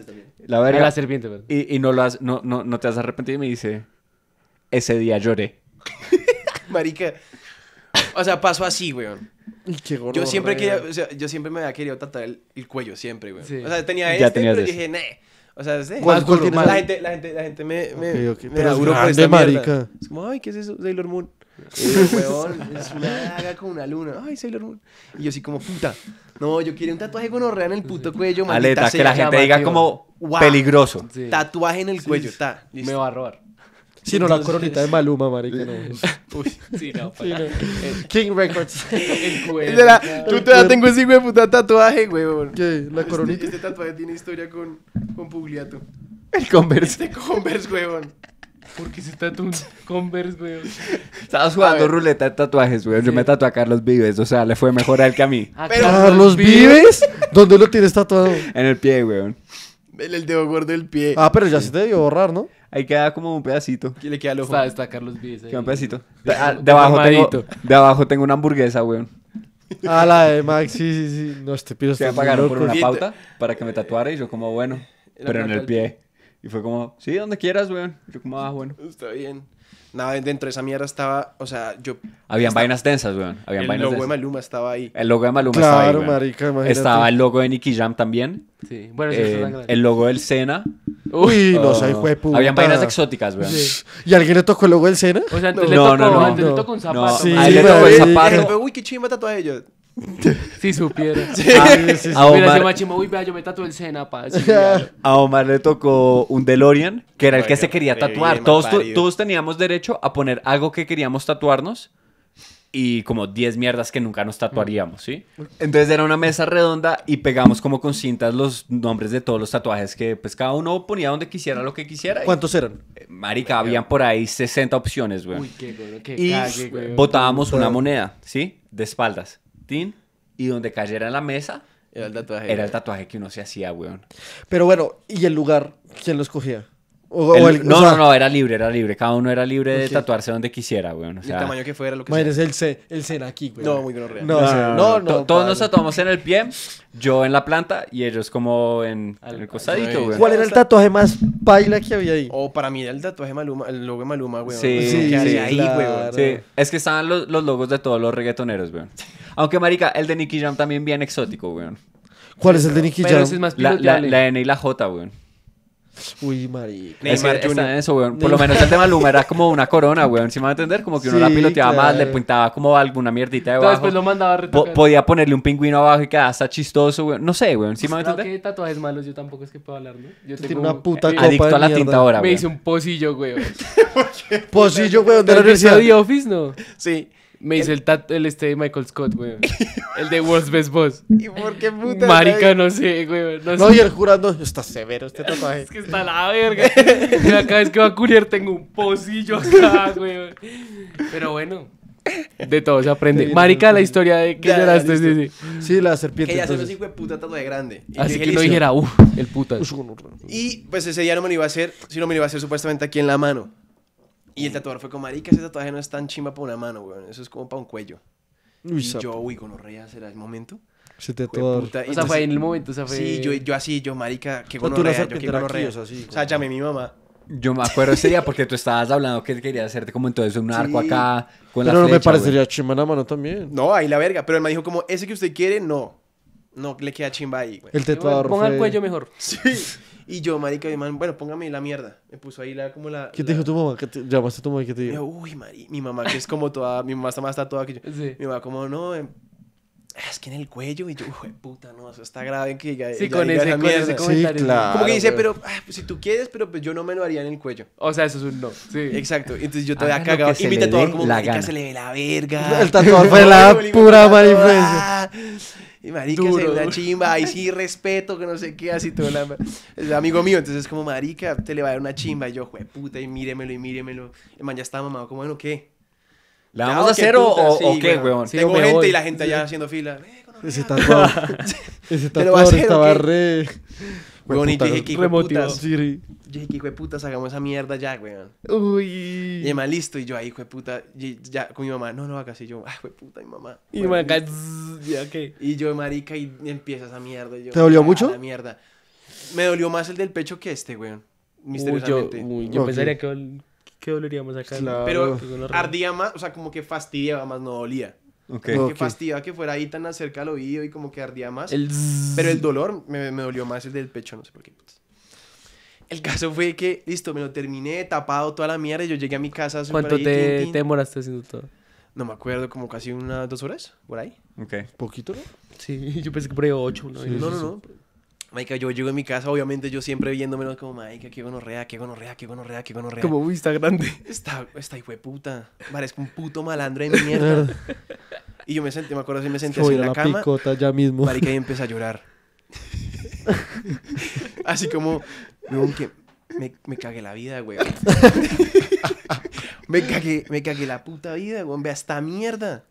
La verga. la serpiente, weón. Y, y no, lo has, no, no, no te has arrepentido y me dice, ese día lloré. marica, o sea, pasó así, weón. Qué yo siempre quería, o sea, yo siempre me había querido tatuar el, cuello, siempre, weón. O sea, tenía este, pero dije, nah. O sea, La gente, la gente, la gente me, me, me Pero por esta marica. Mierda. Es como, ay, ¿qué es eso? Sailor Moon. Eh, es una daga con una luna. Ay, Sailor Moon. Y yo así como, puta. No, yo quiero un tatuaje con orrea en el puto cuello, Maleta, que la gente diga como peligroso. Tatuaje en el cuello, está. Me va a robar. Sí, no, la coronita de Maluma, marica, no. Uy, sí, no, King Records. El De la, tú todavía tengo ese güey puta tatuaje, weón ¿Qué? La este coronita. Este, tatuaje tiene historia con, con Pugliato. El Converse. Este Converse, weón. ¿Por qué se tatuó un Converse, weón? Estabas jugando ruleta de tatuajes, weón. Yo me tatué a Carlos Vives, o sea, le fue mejor a él que a mí. ¿A ah, Carlos Vives? ¿Dónde lo tienes tatuado? En el pie, weón. El, el dedo gordo del pie. Ah, pero ya se te debió borrar, ¿no? Ahí queda como un pedacito. ¿Qué le queda loco. ojo? Está, está Carlos Vives. Queda un pedacito. De, abajo tengo, de abajo tengo una hamburguesa, weón. Ah, la de Max, sí, sí, sí. No, este pido Se pagaron por una pauta para que me tatuara y yo como, bueno, pero en el pie. Y fue como, sí, donde quieras, weón. Yo como, ah, bueno. Está bien. Nada, dentro de esa mierda estaba, o sea, yo... Habían vainas densas, weón. Habían el logo de Maluma estaba ahí. El logo de Maluma estaba ahí, marica, imagínate. Estaba el logo de Nicky Jam también. Sí, bueno, eso eh, es eso El logo del Sena. Uy, no oh. sé fue Habían vainas exóticas, weón. Sí. ¿Y alguien le tocó el logo del Sena? O sea, antes no, le tocó, no, no, antes le tocó un zapato. No, le tocó zapato. Uy, qué chimba tatuaje Si supiera. Ah, a Omar... uy, yo me tatué a Omar le tocó un DeLorean, que era el que se quería tatuar. Todos, todos teníamos derecho a poner algo que queríamos tatuarnos y como 10 mierdas que nunca nos tatuaríamos, ¿sí? Entonces era una mesa redonda y pegamos como con cintas los nombres de todos los tatuajes que pues cada uno ponía donde quisiera lo que quisiera. ¿Cuántos eran? Eh, marica, habían por ahí 60 opciones, güey. Y votábamos botábamos una moneda, ¿sí? De espaldas y donde cayera en la mesa era el tatuaje. Era el tatuaje que uno se hacía, weón. Pero bueno, ¿y el lugar? ¿Quién lo escogía? no, no, no, era libre, era libre. Cada uno era libre de tatuarse donde quisiera, weón. O sea, el tamaño que fuera lo que Madre, sea. es el, el aquí, weón. No, muy no, No, no, todos nos tatuamos en el pie, yo en la planta y ellos como en, el costadito, weón. ¿Cuál era el tatuaje más paila que había ahí? O oh, para mí era el tatuaje Maluma, el logo de Maluma, weón. Sí, sí, sí, ahí, es que estaban los, logos de todos los reggaetoneros, weón. Aunque, marica, el de Nicky Jam también bien exótico, weón. ¿Cuál es el de Nicky Jam? la, la N y la J, weón. Uy, María. es que weón. Por lo menos el tema Maluma era como una corona, weón. Encima me entender, como que uno la piloteaba mal, más, le pintaba como alguna mierdita debajo. Entonces, después pues, lo mandaba a podía ponerle un pingüino abajo y quedaba hasta chistoso, weón. No sé, weón. Encima me va a entender. No, tatuajes malos yo tampoco es que puedo hablar, ¿no? Yo tengo una puta eh, copa Adicto a la tinta ahora, Me hice un pocillo, weón. ¿Por qué? weón, de la universidad. de Office, no? Sí. Me dice el, tat, el este de Michael Scott, güey. el de World's Best Boss. ¿Y por qué puta? Marica, no sé, güey. No, y el jurando, está severo este tatuaje. es que está la verga. Cada vez que va a culiar tengo un pocillo acá, güey. Pero bueno. De todo se aprende. Marica, la historia de que ya, lloraste. sí, sí. la serpiente. Ella se me hijo de puta de grande. Así que no dijera, uff, el puta. Y pues ese día no me lo iba a hacer, sino me lo iba a hacer supuestamente aquí en la mano. Y el tatuador fue como, marica, ese tatuaje no es tan chimba para una mano, güey. Eso es como para un cuello. Uy, y yo, uy, gonorrea, ¿será el momento? Ese tatuador. O sea, fue en el momento, o fue... Sí, yo, yo así, yo, marica, qué gonorrea, yo qué gonorrea. O sea, llamé a mi mamá. Yo me acuerdo ese día porque tú estabas hablando que él quería hacerte como entonces un arco acá con pero no me parecería chimba la mano también. No, ahí la verga. Pero él me dijo como, ese que usted quiere, no. No le queda chimba ahí, güey. El tatuador Ponga fue... el cuello mejor. Sí. Y yo, marica, mi mamá, bueno, póngame la mierda. Me puso ahí la, como la... ¿Qué te dijo tu mamá? ¿Llamaste a tu mamá y qué te dijo? Yo, uy, mari... Mi mamá, que es como toda... mi mamá está más tatuada que yo. Mi mamá como, no... Em, es que en el cuello, y yo, puta, no, eso está grave que ya. Sí, con, ese, con comentario. Sí, claro, como que dice, pero, ah, pues, si tú quieres, pero pues yo no me lo haría en el cuello. O sea, eso es un no. Sí. Exacto. Entonces yo todavía cagado. Y mi tatuador, como, la se le ve la verga. El fue la pura manifestación. Y marica, ve una chimba, ahí sí respeto, que no sé qué, así todo la... amigo mío, entonces como, marica, te le va a dar una chimba. Y yo, jue puta, y míremelo, y míremelo. El man ya está mamado, como, bueno, ¿qué? ¿La vamos a oh, hacer o, qué, weón? Tengo gente y la gente allá haciendo fila. Ese tatuado, ese tatuado estaba re... Weón, y yo dije, que puta, sacamos hagamos esa mierda ya, weón. Uy. Y más listo. Y yo ahí, hijo puta. ya con mi mamá, no, no, acá sí. Yo, ah, puta, mi mamá. Y ya, ¿qué? Y yo, marica, y empieza esa mierda. yo, ¿Te dolió ah, mucho? La mierda. Me dolió más el del pecho que este, weón. Misteriosamente. yo, yo pensaría que, que dolería acá. Pero ardía más, o sea, como que fastidiaba más, no dolía. Okay. Que fastidia que fuera ahí tan cerca al oído y como que ardía más. Pero el dolor me, dolió más el del pecho, no sé por qué. El caso fue que, listo, me lo terminé, tapado toda la mierda. Y yo llegué a mi casa. ¿Cuánto te, te demoraste haciendo todo? No me acuerdo, como casi unas dos horas, por ahí. Ok. ¿Poquito, no? Sí, yo pensé que por ahí ocho. no, no, no. Maica, yo llego en mi casa, obviamente yo siempre viéndome como, Maica, qué gonorrea, qué gonorrea, qué gonorrea, qué gonorrea. Como, uy, está grande. Está, está hijo de puta. Parezco un puto malandro de mierda. y yo me senté, me acuerdo así me senté así en la, la picota ya mismo. Marica, y empieza a llorar. así como, me, me cagué la vida, güey. me, cagué, me cagué la puta vida, güey. Vea esta mierda.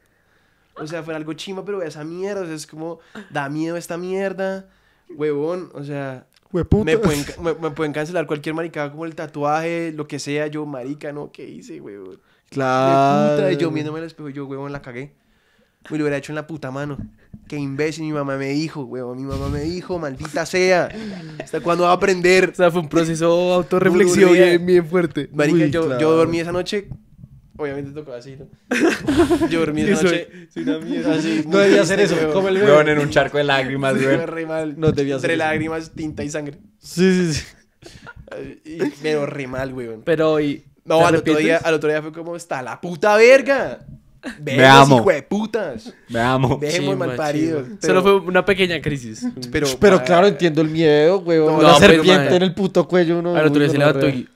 O sea, fue algo chima, pero vea esa mierda. O sea, es como, da miedo esta mierda huevón, o sea, me pueden, cancelar cualquier maricada como el tatuaje, lo que sea, yo, marica, ¿no? ¿Qué hice, huevón? Claro. Puta, yo viéndome al espejo, yo, huevón, la cagué. Me lo hubiera hecho en la puta mano. Qué imbécil, mi mamá me dijo, huevón, mi mamá me dijo, maldita sea. ¿Hasta cuando va a aprender? O sea, fue un proceso autorreflexión bien, fuerte. Marica, yo, yo dormí esa noche Obviamente tocó así, ¿no? Yo dormí de noche. Sí, también. no debía hacer eso. Como el en un charco de lágrimas, güey. re mal. No debía hacer Entre lágrimas, tinta y sangre. Sí, sí, sí. Y me re mal, güey. Pero, ¿y No, al otro, día, al otro día fue como, está la puta verga. Vemos, me amo. Hijo de putas. Me amo. Dejemos mal parido! Solo fue una pequeña crisis. Pero, pero claro, entiendo el miedo, güey. No, la serpiente en el puto cuello. Uno, al otro día se levantó y...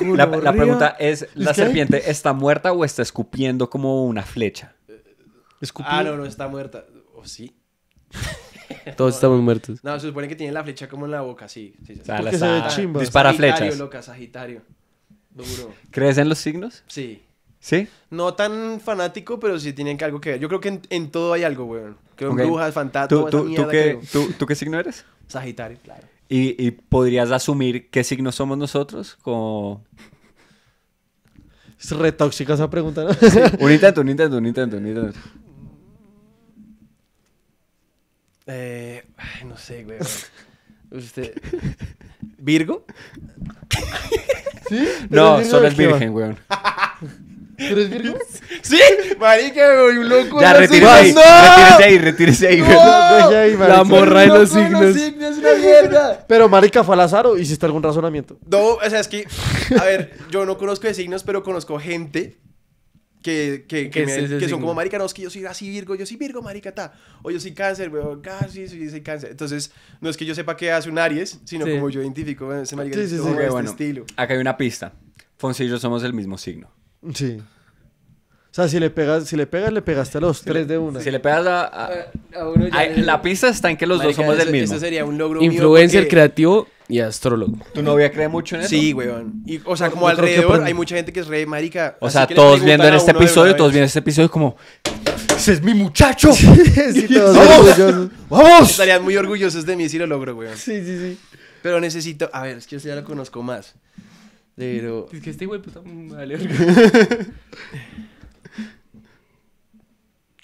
La, pregunta es, ¿la serpiente está muerta o está escupiendo como una flecha? ¿Escupiendo? Ah, no, no, está muerta. ¿O sí? Todos estamos muertos. No, se supone que tiene la flecha como en la boca, sí. sí, O sea, la Dispara sagitario, flechas. loca, Sagitario. Duro. ¿Crees en los signos? Sí. ¿Sí? No tan fanático, pero sí tienen que algo que ver. Yo creo que en, todo hay algo, weón. Creo en brujas, ¿Tú, ¿Tú qué signo eres? Sagitario, claro. ¿Y, ¿Y, podrías asumir qué signo somos nosotros? Como... Es re tóxica esa pregunta, ¿no? Sí. un intento, un intento, un intento, Eh, no sé, güey. Usted... ¿Virgo? No, solo es virgen, weón. ¿Tres virgos? Sí, marica, güey, un loco. Ya, retírese ahí, retírese ahí, retírese pues, ahí, La morra de los signos. es una mierda. Pero, marica, fue al azar o hiciste algún razonamiento. No, o sea, es que, a ver, yo no conozco de signos, pero conozco gente que, que, que, son como marica, no, es que yo soy así Virgo, yo soy Virgo, marica, ta. O yo soy cáncer, weón, casi soy, soy cáncer. Entonces, no es que yo sepa qué hace un Aries, sino como yo identifico, ah, ese marica Sí, sí, este estilo. Acá hay una pista. Fonsi y yo somos el mismo signo. Sí. O sea, si le pegas, si le pegas, le pegaste a los tres de una. Si le pegas a, uno ya la pista está en que los dos somos del mismo. sería un logro Influencer creativo y astrólogo. ¿Tu novia cree mucho en eso? Sí, weón. o sea, como alrededor hay mucha gente que es re marica. O sea, todos viendo en este episodio, todos viendo este episodio como... ¡Ese es mi muchacho! sí, ¡Vamos! Estarían muy orgullosos de mí si lo logro, weón. Sí, sí, sí. Pero necesito... A ver, es que yo ya lo conozco más. Pero. Es que este güey, pues, alérgico.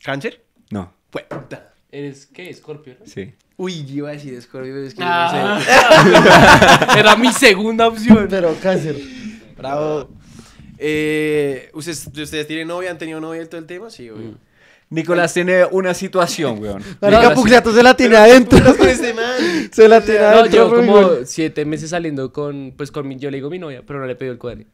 ¿Cáncer? No. Puta. ¿Eres qué? ¿Scorpio? Sí. Uy, yo iba a decir Scorpio. es que. No ah. sé. Era mi segunda opción. Pero cáncer. Bravo. Eh, ¿ustedes, tienen novia? ¿Han tenido novia en todo el tema? Sí, obvio. Mm. Nicolás tiene una situación, weón. Marica Pugliato se la tiene adentro. se la tiene adentro. Yo como siete meses saliendo con, pues con mi, yo le digo mi novia, pero no le he el cuadro.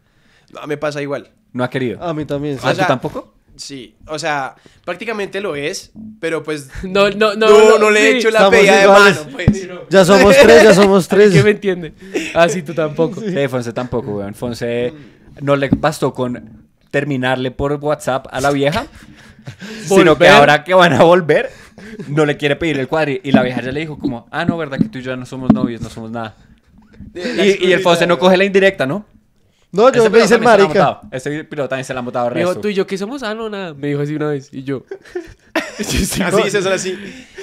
No, me pasa igual. No ha querido. A mí también. ¿A O tampoco? Sí, o sea, prácticamente lo es, pero pues No, no, no. no, le he hecho la pega de mano, pues. Ya somos tres, ya somos tres. ¿Qué me entiende? Ah, sí, tú tampoco. Eh, Fonse tampoco, weón. Fonse no le bastó con terminarle por WhatsApp a la vieja Sino que ahora que van a volver, no le quiere pedir el cuadri. Y la vieja ya le dijo como, ah, no, verdad que tú y yo no somos novios, no somos nada. Y, el Fonse no coge la indirecta, ¿no? No, yo me dice marica. Ese piloto también se la ha botado. Me dijo, ¿tú y yo Que somos? Ah, no, nada. Me dijo así una vez. Y yo, Sí, así dices, así.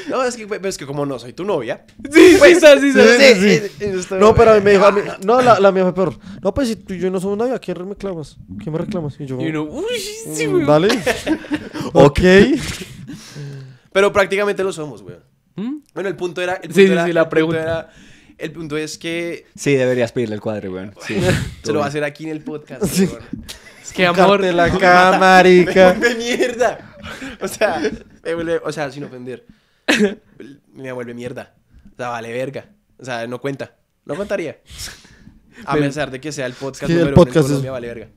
No, es que, es que como no soy tu novia. Sí, sí, pues, sí, sí, sí, No, pero me dijo, no, la, mía fue peor. No, pues si tú y yo no somos novia, ¿quién me reclamas? ¿Quién me reclamas? Y yo, y uy, sí, mm, Dale. ok. pero prácticamente lo somos, güey. ¿Mm? Bueno, el punto era... El punto sí, sí, la pregunta. Era, el punto es que... Sí, deberías pedirle el cuadro, güey. Sí, se lo va a hacer aquí en el podcast, sí. Es que amor... la cámara, marica. ¡De mierda! O sea... Eh, o sea, sin ofender. Me vuelve mierda. O sea, vale verga. O sea, no cuenta. No contaría. A pesar de que sea el podcast número uno en es... vale verga.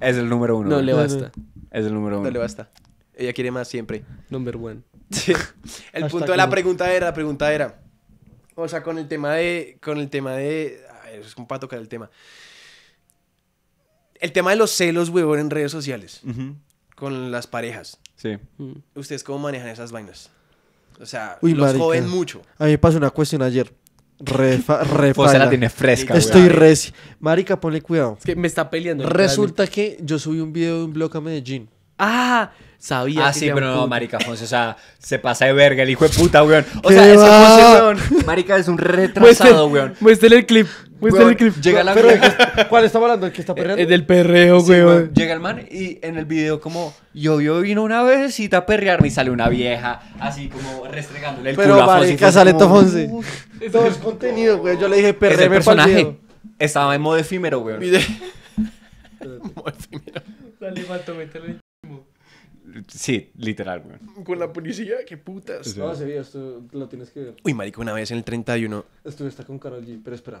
Es el número uno. No le basta. Es el número uno. No le basta. Ella quiere más siempre. Number one. El punto de la pregunta era, la pregunta era. O sea, con el tema de. Con el tema de. es como para tocar el tema. El tema de los celos, huevón, en redes sociales con las parejas. Sí. Mm. ¿Ustedes cómo manejan esas vainas? O sea, los mucho. A mí me pasó una cuestión ayer. Refa, refa. la tiene fresca, Estoy Marica, ponle cuidado. Es que me está peleando. Resulta que yo subí un video de un blog a Medellín. Ah, sabía. Ah, sí, pero no, marica, o sea, se pasa de verga el hijo de puta, weón. O sea, ese marica, es un retrasado, Muéstren- weón. el clip. Pues llega la Pero, ¿Cuál estaba hablando? ¿El que está eh, perreando? El eh, del perreo, Llega el man y en el video como yo, vino una vez y a perrear y sale una vieja así como restregándole el Pero culo a Pero sale Tofonsi. Todo es contenido, güey. Yo le dije Es el personaje. Estaba en modo efímero, güey. modo efímero. Dale, el Sí, literal, güey. Con la policía, qué putas. No, se video, esto lo tienes que ver. Uy, marico, una vez en el 31. Estuve está con Carol G, pero espera.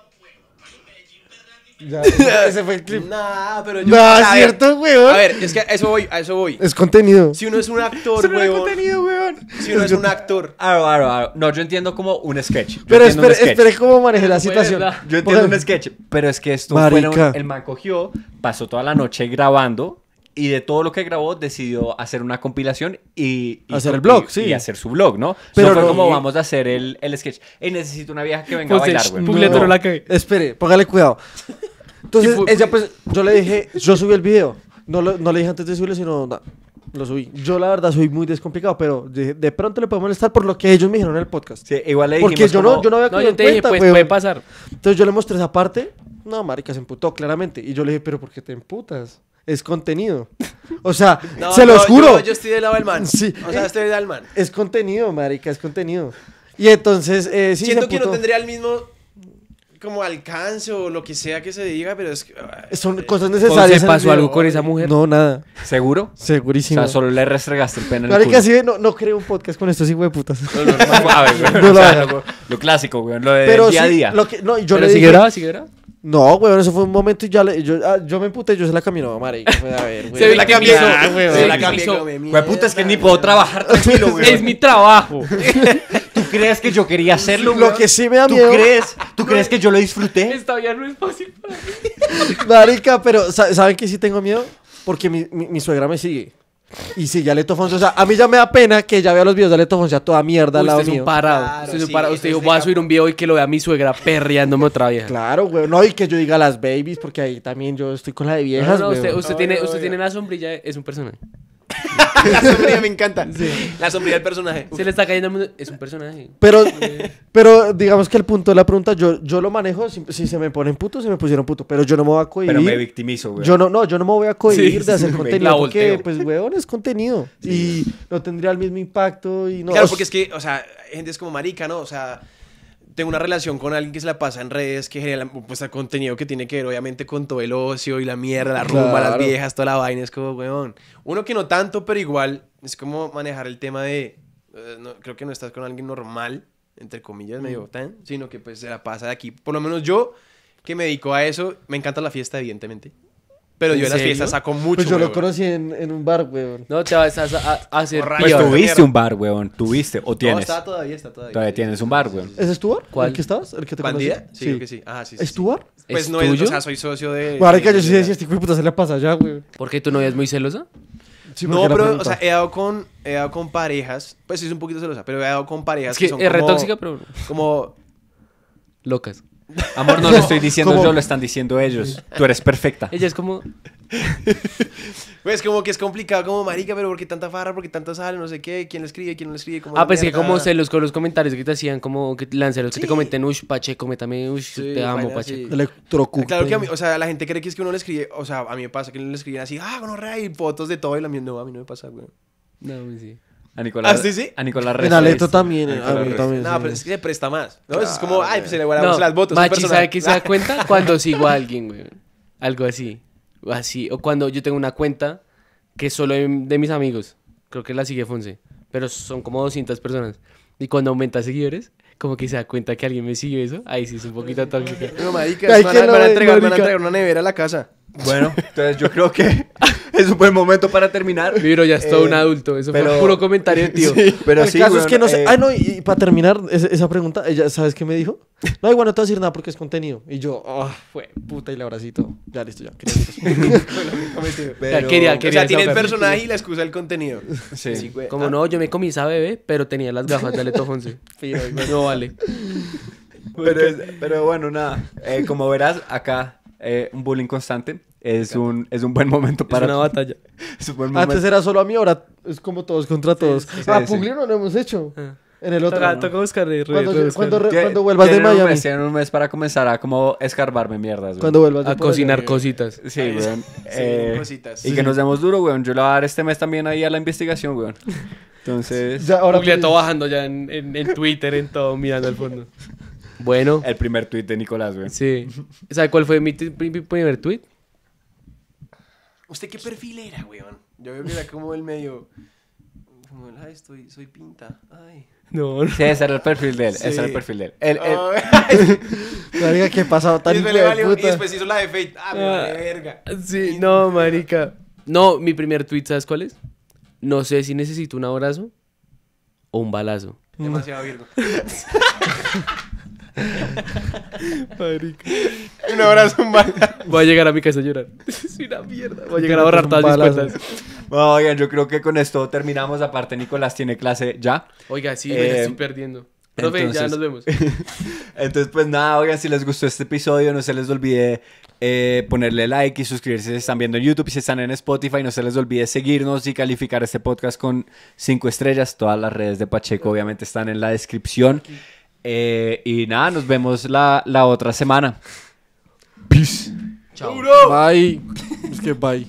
ese fue el clip. Nah, pero yo. Nah, es cierto, weón. A ver, es que a eso voy, a eso voy. Es contenido. Si uno es un actor, weón. Es contenido, weón. Si uno es un actor. No, yo entiendo como un sketch. pero espere, espere cómo manejé la situación. yo entiendo un sketch. Pero es que esto fue el man cogió, pasó toda la noche grabando y de todo lo que grabó decidió hacer una compilación y, hacer el blog, sí. Y hacer su blog, ¿no? Pero no fue como vamos a hacer el, sketch. y necesito una vieja que venga a pues, bailar, güey. Espere, póngale cuidado. Entonces, pues, yo le dije, yo subí el video. No, le dije antes de subirlo, sino lo subí. Yo la verdad soy muy descomplicado, pero de, pronto le puedo molestar por lo que ellos me dijeron en el podcast. Sí, igual le dije. Porque yo, no, yo no había no, yo pues, cuenta, pues, puede pasar. Entonces yo le mostré esa parte. No, marica, se emputó claramente. Y yo le dije, pero ¿por qué te emputas? es contenido. O sea, se lo los juro. Yo, estoy del lado del man. Sí. O sea, estoy del lado del man. Es contenido, marica, es contenido. Y entonces, eh, Siento que no tendría el mismo como alcance o lo que sea que se diga, pero es que... Ah, Son eh, cosas necesarias. ¿Se pasó algo con esa mujer? No, nada. ¿Seguro? Segurísimo. O sea, solo le restregaste el pene en el sí, no, no creo un podcast con estos hijos de putas. No, no, a ver, no lo, clásico, güey, lo de día a día. Lo pero le dije, si no, weón, eso fue un momento y ya le, yo, ah, yo me emputé, yo se la caminó, marica. a Se la cambió. Se la cambió. puta, es que ni puedo trabajar tranquilo, weón. Es mi trabajo. ¿Tú crees que yo quería hacerlo, Lo que sí me da ¿Tú Crees, ¿Tú crees que yo lo disfruté? Esta vida no es fácil para Marica, pero ¿saben que sí tengo miedo? Porque mi, mi suegra me sigue. Y si ya Leto Fonsi o sea, a mí ya me da pena que ya vea los videos de Leto Fonso A toda mierda al usted es un parado. usted es dijo, voy a subir un video y que lo vea mi suegra perreándome otra vieja. Claro, güey. No, y que yo diga las babies, porque ahí también yo estoy con la de viejas, usted, tiene, usted tiene la sombrilla, es un personaje. la sombría me encanta. La sombría del personaje. Se le está cayendo mundo. Es un personaje. Pero, pero digamos que el punto de la pregunta, yo, yo lo manejo. Si, se me ponen puto, se me pusieron puto. Pero yo no me voy a cohibir. Pero me victimizo, güey. Yo no, no, yo no me voy a cohibir de hacer contenido. Porque, pues, weón, es contenido. Y no tendría el mismo impacto. Y no, claro, porque es que, o sea, gente es como marica, ¿no? O sea tengo una relación con alguien que se la pasa en redes, que genera pues, el contenido que tiene que ver obviamente con todo el ocio y la mierda, la rumba, las viejas, toda la vaina, es como, weón. Uno que no tanto, pero igual es como manejar el tema de, eh, creo que no estás con alguien normal, entre comillas, medio mm. tan, sino que pues se la pasa de aquí. Por lo menos yo, que me dedico a eso, me encanta la fiesta, evidentemente. Pero yo en las fiestas saco mucho. Pues yo lo conocí en, un bar, weón. No, te vas a, a, Pues tuviste un bar, weón. Tuviste o tienes. No, está todavía, está todavía. Todavía tienes un bar, weón. es Stuart? ¿Cuál? ¿El que estabas? ¿El que te conocí? Sí, creo que sí. Ah, sí. sí ¿Es Pues no o sea, soy socio de. que yo sí decía, este puta se la pasa ya, weón. ¿Por qué tu novia es muy celosa? no, pero, o sea, he dado con, he dado con parejas, pues sí es un poquito celosa, pero he dado con parejas que, son es retóxica, pero... Como... Locas. Amor, no, lo estoy diciendo yo, lo están diciendo ellos. Tú eres perfecta. Ella es como... pues como que es complicado, como marica, pero porque tanta farra? porque tanta sal? No sé qué, ¿quién le escribe? ¿Quién lo escribe? Como ah, pues es que como los con los comentarios que te hacían, como que lanzaron, que te comenten, ush, Pacheco, métame, ush, te amo, pache Pacheco. Claro que a mí, o sea, la gente cree que es que uno le escribe, o sea, a mí me pasa que uno le escriben así, ah, bueno, rey, fotos de todo y la mía, no, a mí no me pasa, güey. No, pues sí. A Nicolás. ¿Ah, sí, sí? A Nicolás Reyes. En Aleto también. también no, pero es que se presta más. ¿no? Es como, ay, pues se le guardamos no, las botas. Machi, ¿sabe que se da cuenta? Cuando sigo a alguien, güey. Algo así. O así. O cuando yo tengo una cuenta que solo de, mis amigos. Creo que la sigue Fonse. Pero son como 200 personas. Y cuando aumenta seguidores, como que se da cuenta que alguien me sigue eso. Ahí sí es un poquito tóxico. No, marica, van, a, entregar, una nevera a la casa. Bueno, entonces yo creo que es un buen momento para terminar. Miro, ya es todo un eh, adulto. Eso fue fue puro comentario, tío. pero el caso es que no sé. Eh. ah, no, y, para terminar esa pregunta, ella, ¿sabes qué me dijo? No, igual no te voy a decir nada porque es contenido. Y yo, ah, fue puta y la abracito. Ya listo, ya. Quería, quería, o sea, tiene el personaje y la excusa del contenido. Sí. Como ah. no, yo me comí esa bebé, pero tenía las gafas de Aleto Fonse. no vale. Pero, bueno, nada. Eh, como verás, acá un bullying constante. Es un, buen momento para... Es una batalla. Antes era solo a mí, ahora es como todos contra todos. ah, no lo hemos hecho. Ah. En el otro. Toca, toca buscar Cuando, vuelvas de Miami. mes, un mes para comenzar a como escarbarme mierdas, Cuando vuelvas A cocinar cositas. Sí, weón. Eh, cositas. Y que nos demos duro, weón. Yo le voy a dar este mes también ahí a la investigación, weón. Entonces... ya, ahora bajando ya en, Twitter, en todo, mirando al fondo. Bueno. El primer tweet de Nicolás, güey. Sí. ¿Sabes cuál fue mi, primer tweet? ¿Usted qué perfil era, weón? Yo era como el medio. Como, ay, estoy, soy pinta. Ay. No, no. Sí, ese era el perfil de él. Ese era el perfil de él. El, el... Oh, que qué pasado tan y le valió, puta. y después hizo la de Fate. Ah, ah verga. Sí, no, marica. No, mi primer tweet, ¿sabes cuál es? No sé si necesito un abrazo o un balazo. Demasiado virgo. Un abrazo, un Voy a llegar a mi casa a llorar. Es una mierda. Voy a llegar a borrar todas mis cuentas. Bueno, oigan, yo creo que con esto terminamos. Aparte, Nicolás tiene clase ya. Oiga, sí, estoy eh, perdiendo. entonces, ya nos vemos. entonces, pues nada, oigan, si les gustó este episodio, no se les olvide eh, ponerle like y suscribirse si están viendo en YouTube y si están en Spotify. No se les olvide seguirnos y calificar este podcast con cinco estrellas. Todas las redes de Pacheco, obviamente, están en la descripción. Eh, y nada, nos vemos la, la otra semana. Peace. Chao. Bye. Es que bye.